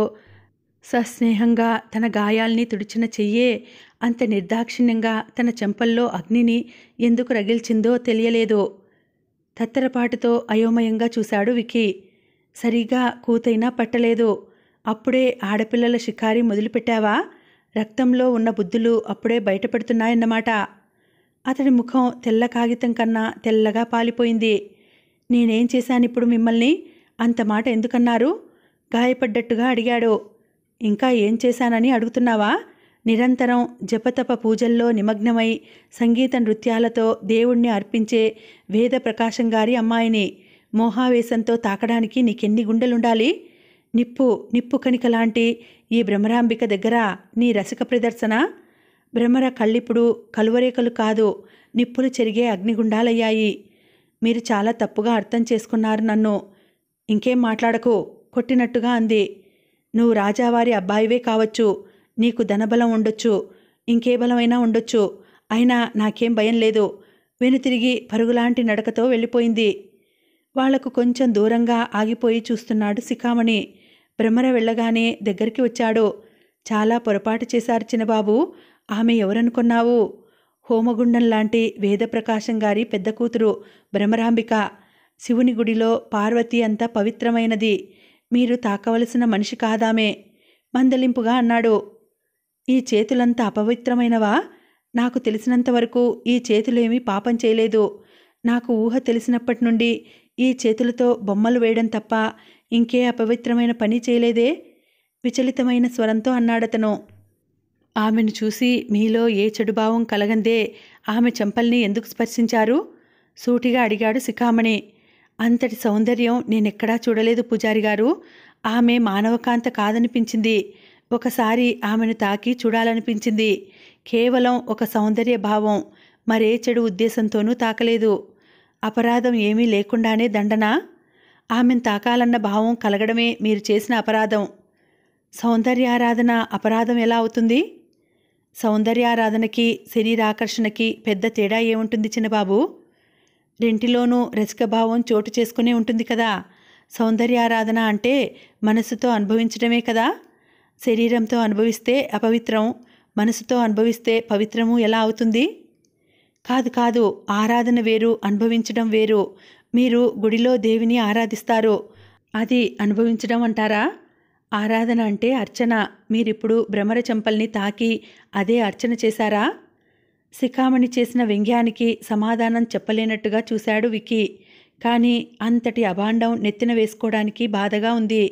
సస్నేహంగా తన గాయాల్ని తుడిచిన చెయ్యే అంత నిర్దాక్షిణ్యంగా తన చెంపల్లో అగ్నిని ఎందుకు రగిల్చిందో తెలియలేదు తత్తరపాటుతో అయోమయంగా చూశాడు వికీ సరిగా కూతైనా పట్టలేదు అప్పుడే ఆడపిల్లల షికారి మొదలుపెట్టావా రక్తంలో ఉన్న బుద్ధులు అప్పుడే బయటపడుతున్నాయన్నమాట అతడి ముఖం తెల్ల కాగితం కన్నా తెల్లగా పాలిపోయింది నేనేం చేశాను ఇప్పుడు మిమ్మల్ని అంత మాట ఎందుకన్నారు గాయపడ్డట్టుగా అడిగాడు ఇంకా ఏం చేశానని అడుగుతున్నావా నిరంతరం జపతప పూజల్లో నిమగ్నమై సంగీత నృత్యాలతో దేవుణ్ణి అర్పించే వేద ప్రకాశం గారి అమ్మాయిని మోహావేశంతో తాకడానికి నీకెన్ని గుండెలుండాలి నిప్పు నిప్పు కణిక లాంటి ఈ భ్రమరాంబిక దగ్గర నీ రసిక ప్రదర్శన భ్రమర కళ్ళిప్పుడు కలువరేకలు కాదు నిప్పులు చెరిగే అగ్నిగుండాలయ్యాయి మీరు చాలా తప్పుగా అర్థం చేసుకున్నారు నన్ను ఇంకేం మాట్లాడకు కొట్టినట్టుగా అంది నువ్వు రాజావారి అబ్బాయివే కావచ్చు నీకు ధనబలం ఉండొచ్చు ఇంకే బలమైనా ఉండొచ్చు అయినా నాకేం భయం లేదు వెనుతిరిగి పరుగులాంటి నడకతో వెళ్ళిపోయింది వాళ్లకు కొంచెం దూరంగా ఆగిపోయి చూస్తున్నాడు శిఖామణి భ్రమర వెళ్ళగానే దగ్గరికి వచ్చాడు చాలా పొరపాటు చేశారు చిన్నబాబు ఆమె ఎవరనుకున్నావు హోమగుండం లాంటి వేదప్రకాశం గారి పెద్ద కూతురు భ్రమరాంబిక శివుని గుడిలో పార్వతి అంత పవిత్రమైనది మీరు తాకవలసిన మనిషి కాదామే మందలింపుగా అన్నాడు ఈ చేతులంత అపవిత్రమైనవా నాకు తెలిసినంతవరకు ఈ చేతులేమీ పాపం చేయలేదు నాకు ఊహ తెలిసినప్పటి నుండి ఈ చేతులతో బొమ్మలు వేయడం తప్ప ఇంకే అపవిత్రమైన పని చేయలేదే విచలితమైన స్వరంతో అన్నాడతను ఆమెను చూసి మీలో ఏ చెడుభావం కలగందే ఆమె చెంపల్ని ఎందుకు స్పర్శించారు సూటిగా అడిగాడు శిఖామణి అంతటి సౌందర్యం నేనెక్కడా చూడలేదు పూజారి గారు ఆమె మానవకాంత కాదనిపించింది ఒకసారి ఆమెను తాకి చూడాలనిపించింది కేవలం ఒక సౌందర్య భావం మరే చెడు ఉద్దేశంతోనూ తాకలేదు అపరాధం ఏమీ లేకుండానే దండన ఆమెను తాకాలన్న భావం కలగడమే మీరు చేసిన అపరాధం సౌందర్యారాధన అపరాధం ఎలా అవుతుంది సౌందర్యారాధనకి శరీరాకర్షణకి పెద్ద తేడా ఏముంటుంది చిన్నబాబు రెంటిలోనూ రసికభావం చోటు చేసుకునే ఉంటుంది కదా సౌందర్యారాధన అంటే మనసుతో అనుభవించడమే కదా శరీరంతో అనుభవిస్తే అపవిత్రం మనసుతో అనుభవిస్తే పవిత్రము ఎలా అవుతుంది కాదు కాదు ఆరాధన వేరు అనుభవించడం వేరు మీరు గుడిలో దేవిని ఆరాధిస్తారు అది అనుభవించడం అంటారా ఆరాధన అంటే అర్చన మీరిప్పుడు భ్రమర చెంపల్ని తాకి అదే అర్చన చేశారా శిఖామణి చేసిన వ్యంగ్యానికి సమాధానం చెప్పలేనట్టుగా చూశాడు వికీ కానీ అంతటి అభాండం నెత్తిన వేసుకోవడానికి బాధగా ఉంది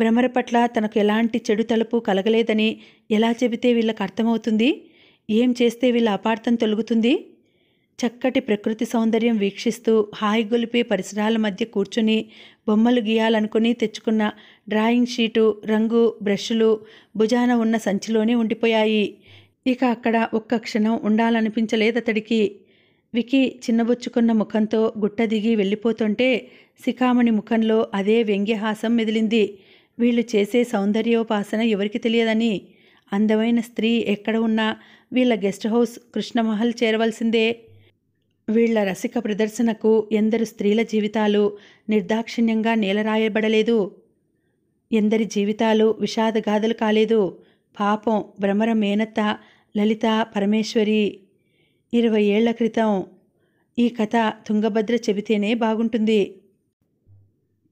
భ్రమర పట్ల తనకు ఎలాంటి చెడు తలుపు కలగలేదని ఎలా చెబితే వీళ్ళకి అర్థమవుతుంది ఏం చేస్తే వీళ్ళ అపార్థం తొలుగుతుంది చక్కటి ప్రకృతి సౌందర్యం వీక్షిస్తూ హాయిగొలిపే పరిసరాల మధ్య కూర్చుని బొమ్మలు గీయాలనుకుని తెచ్చుకున్న డ్రాయింగ్ షీటు రంగు బ్రష్లు భుజాన ఉన్న సంచిలోనే ఉండిపోయాయి ఇక అక్కడ ఒక్క క్షణం ఉండాలనిపించలేదతడికి వికీ చిన్నబుచ్చుకున్న ముఖంతో గుట్ట దిగి వెళ్ళిపోతుంటే శిఖామణి ముఖంలో అదే వ్యంగ్యహాసం మెదిలింది వీళ్ళు చేసే సౌందర్యోపాసన ఎవరికి తెలియదని అందమైన స్త్రీ ఎక్కడ ఉన్నా వీళ్ళ గెస్ట్ హౌస్ కృష్ణమహల్ చేరవలసిందే వీళ్ల రసిక ప్రదర్శనకు ఎందరు స్త్రీల జీవితాలు నిర్దాక్షిణ్యంగా నేలరాయబడలేదు ఎందరి జీవితాలు విషాదగాథలు కాలేదు పాపం భ్రమర మేనత్త లలిత పరమేశ్వరి ఇరవై ఏళ్ల క్రితం ఈ కథ తుంగభద్ర చెబితేనే బాగుంటుంది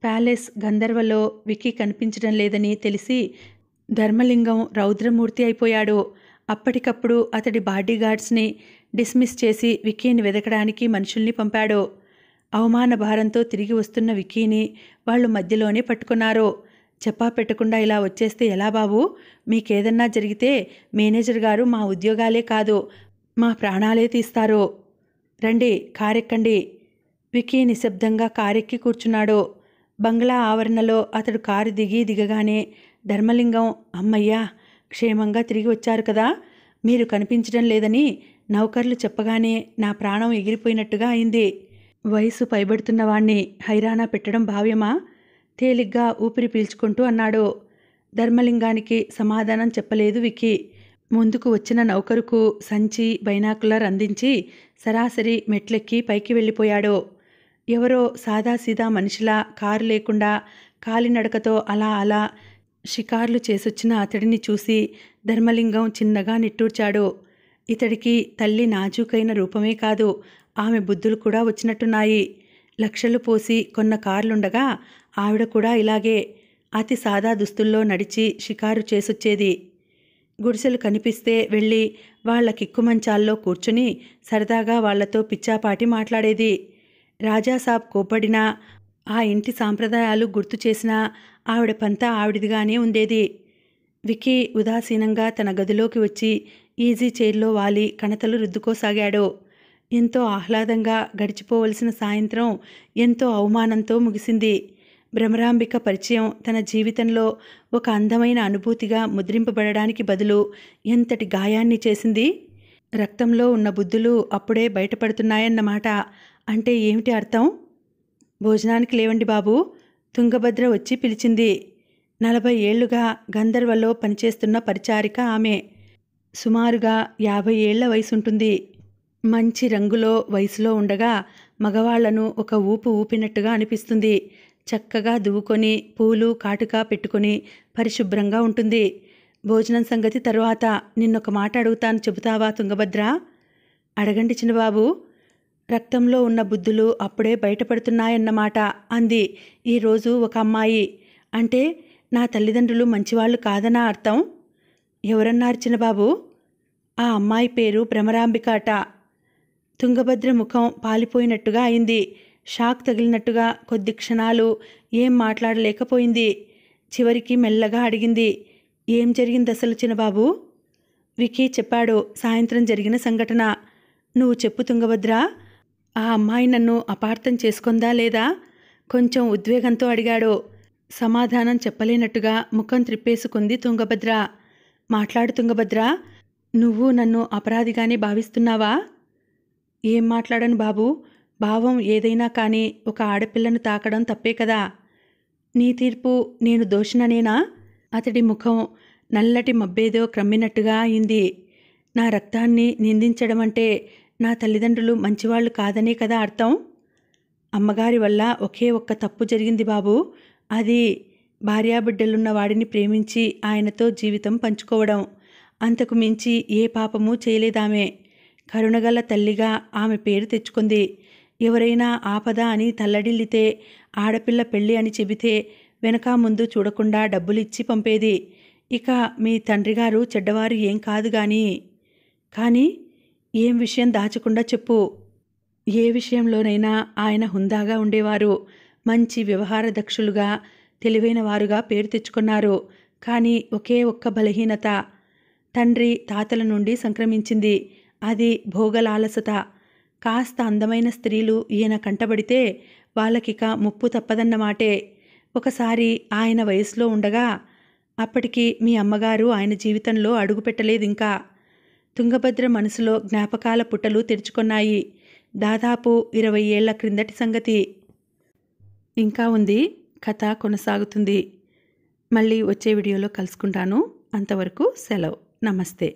ప్యాలెస్ గంధర్వలో విక్కీ కనిపించడం లేదని తెలిసి ధర్మలింగం రౌద్రమూర్తి అయిపోయాడు అప్పటికప్పుడు అతడి బాడీగార్డ్స్ని డిస్మిస్ చేసి విక్కీని వెదకడానికి మనుషుల్ని పంపాడు అవమాన భారంతో తిరిగి వస్తున్న విక్కీని వాళ్ళు మధ్యలోనే పట్టుకున్నారు చెప్పా పెట్టకుండా ఇలా వచ్చేస్తే ఎలా బాబు మీకేదన్నా జరిగితే మేనేజర్ గారు మా ఉద్యోగాలే కాదు మా ప్రాణాలే తీస్తారు రండి కారెక్కండి వికీ నిశ్శబ్దంగా కారెక్కి కూర్చున్నాడు బంగ్లా ఆవరణలో అతడు కారు దిగి దిగగానే ధర్మలింగం అమ్మయ్యా క్షేమంగా తిరిగి వచ్చారు కదా మీరు కనిపించడం లేదని నౌకర్లు చెప్పగానే నా ప్రాణం ఎగిరిపోయినట్టుగా అయింది వయసు పైబడుతున్నవాణ్ణి హైరాణా పెట్టడం భావ్యమా తేలిగ్గా ఊపిరి పీల్చుకుంటూ అన్నాడు ధర్మలింగానికి సమాధానం చెప్పలేదు వికి ముందుకు వచ్చిన నౌకరుకు సంచి బైనాకులర్ అందించి సరాసరి మెట్లెక్కి పైకి వెళ్ళిపోయాడు ఎవరో సాదాసీదా మనిషిలా కారు లేకుండా కాలినడకతో అలా అలా షికార్లు చేసొచ్చిన అతడిని చూసి ధర్మలింగం చిన్నగా నిట్టూర్చాడు ఇతడికి తల్లి నాజూకైన రూపమే కాదు ఆమె బుద్ధులు కూడా వచ్చినట్టున్నాయి లక్షలు పోసి కొన్న కార్లుండగా ఆవిడ కూడా ఇలాగే అతి సాదా దుస్తుల్లో నడిచి షికారు చేసొచ్చేది గుడిసెలు కనిపిస్తే వెళ్ళి వాళ్ల కిక్కుమంచాల్లో కూర్చుని సరదాగా వాళ్లతో పిచ్చాపాటి మాట్లాడేది రాజాసాబ్ కోపడినా ఆ ఇంటి సాంప్రదాయాలు గుర్తు చేసినా ఆవిడ పంతా ఆవిడదిగానే ఉండేది వికీ ఉదాసీనంగా తన గదిలోకి వచ్చి ఈజీ చైర్లో వాలి కణతలు రుద్దుకోసాగాడు ఎంతో ఆహ్లాదంగా గడిచిపోవలసిన సాయంత్రం ఎంతో అవమానంతో ముగిసింది భ్రమరాంబిక పరిచయం తన జీవితంలో ఒక అందమైన అనుభూతిగా ముద్రింపబడడానికి బదులు ఎంతటి గాయాన్ని చేసింది రక్తంలో ఉన్న బుద్ధులు అప్పుడే బయటపడుతున్నాయన్నమాట అంటే ఏమిటి అర్థం భోజనానికి లేవండి బాబు తుంగభద్ర వచ్చి పిలిచింది నలభై ఏళ్లుగా గంధర్వలో పనిచేస్తున్న పరిచారిక ఆమె సుమారుగా యాభై ఏళ్ల వయసుంటుంది మంచి రంగులో వయసులో ఉండగా మగవాళ్లను ఒక ఊపు ఊపినట్టుగా అనిపిస్తుంది చక్కగా దువ్వుకొని పూలు కాటుక పెట్టుకొని పరిశుభ్రంగా ఉంటుంది భోజనం సంగతి తరువాత నిన్నొక మాట అడుగుతాను చెబుతావా తుంగభద్ర అడగండి చిన్నబాబు రక్తంలో ఉన్న బుద్ధులు అప్పుడే బయటపడుతున్నాయన్నమాట అంది ఈరోజు ఒక అమ్మాయి అంటే నా తల్లిదండ్రులు మంచివాళ్ళు కాదనా అర్థం ఎవరన్నారు చిన్నబాబు ఆ అమ్మాయి పేరు భ్రమరాంబికాట తుంగభద్ర ముఖం పాలిపోయినట్టుగా అయింది షాక్ తగిలినట్టుగా కొద్ది క్షణాలు ఏం మాట్లాడలేకపోయింది చివరికి మెల్లగా అడిగింది ఏం జరిగింది అసలు చిన్నబాబు వికీ చెప్పాడు సాయంత్రం జరిగిన సంఘటన నువ్వు చెప్పు తుంగభద్ర ఆ అమ్మాయి నన్ను అపార్థం చేసుకుందా లేదా కొంచెం ఉద్వేగంతో అడిగాడు సమాధానం చెప్పలేనట్టుగా ముఖం త్రిప్పేసుకుంది తుంగభద్ర మాట్లాడు తుంగభద్ర నువ్వు నన్ను అపరాధిగానే భావిస్తున్నావా ఏం మాట్లాడను బాబు భావం ఏదైనా కానీ ఒక ఆడపిల్లను తాకడం తప్పే కదా నీ తీర్పు నేను దోషిననేనా అతడి ముఖం నల్లటి మబ్బేదో క్రమ్మినట్టుగా అయింది నా రక్తాన్ని నిందించడం అంటే నా తల్లిదండ్రులు మంచివాళ్ళు కాదనే కదా అర్థం అమ్మగారి వల్ల ఒకే ఒక్క తప్పు జరిగింది బాబు అది భార్యాబిడ్డలున్న వాడిని ప్రేమించి ఆయనతో జీవితం పంచుకోవడం అంతకు మించి ఏ పాపము చేయలేదామే కరుణగల తల్లిగా ఆమె పేరు తెచ్చుకుంది ఎవరైనా ఆపద అని తల్లడిల్లితే ఆడపిల్ల పెళ్ళి అని చెబితే వెనక ముందు చూడకుండా డబ్బులిచ్చి పంపేది ఇక మీ తండ్రిగారు చెడ్డవారు ఏం కాదు గాని కానీ ఏం విషయం దాచకుండా చెప్పు ఏ విషయంలోనైనా ఆయన హుందాగా ఉండేవారు మంచి వ్యవహార దక్షులుగా తెలివైన వారుగా పేరు తెచ్చుకున్నారు కానీ ఒకే ఒక్క బలహీనత తండ్రి తాతల నుండి సంక్రమించింది అది భోగలాలసత కాస్త అందమైన స్త్రీలు ఈయన కంటబడితే వాళ్ళకిక ముప్పు తప్పదన్నమాటే ఒకసారి ఆయన వయసులో ఉండగా అప్పటికి మీ అమ్మగారు ఆయన జీవితంలో అడుగుపెట్టలేదు ఇంకా తుంగభద్ర మనసులో జ్ఞాపకాల పుట్టలు తెరుచుకున్నాయి దాదాపు ఇరవై ఏళ్ల క్రిందటి సంగతి ఇంకా ఉంది కథ కొనసాగుతుంది మళ్ళీ వచ్చే వీడియోలో కలుసుకుంటాను అంతవరకు సెలవు నమస్తే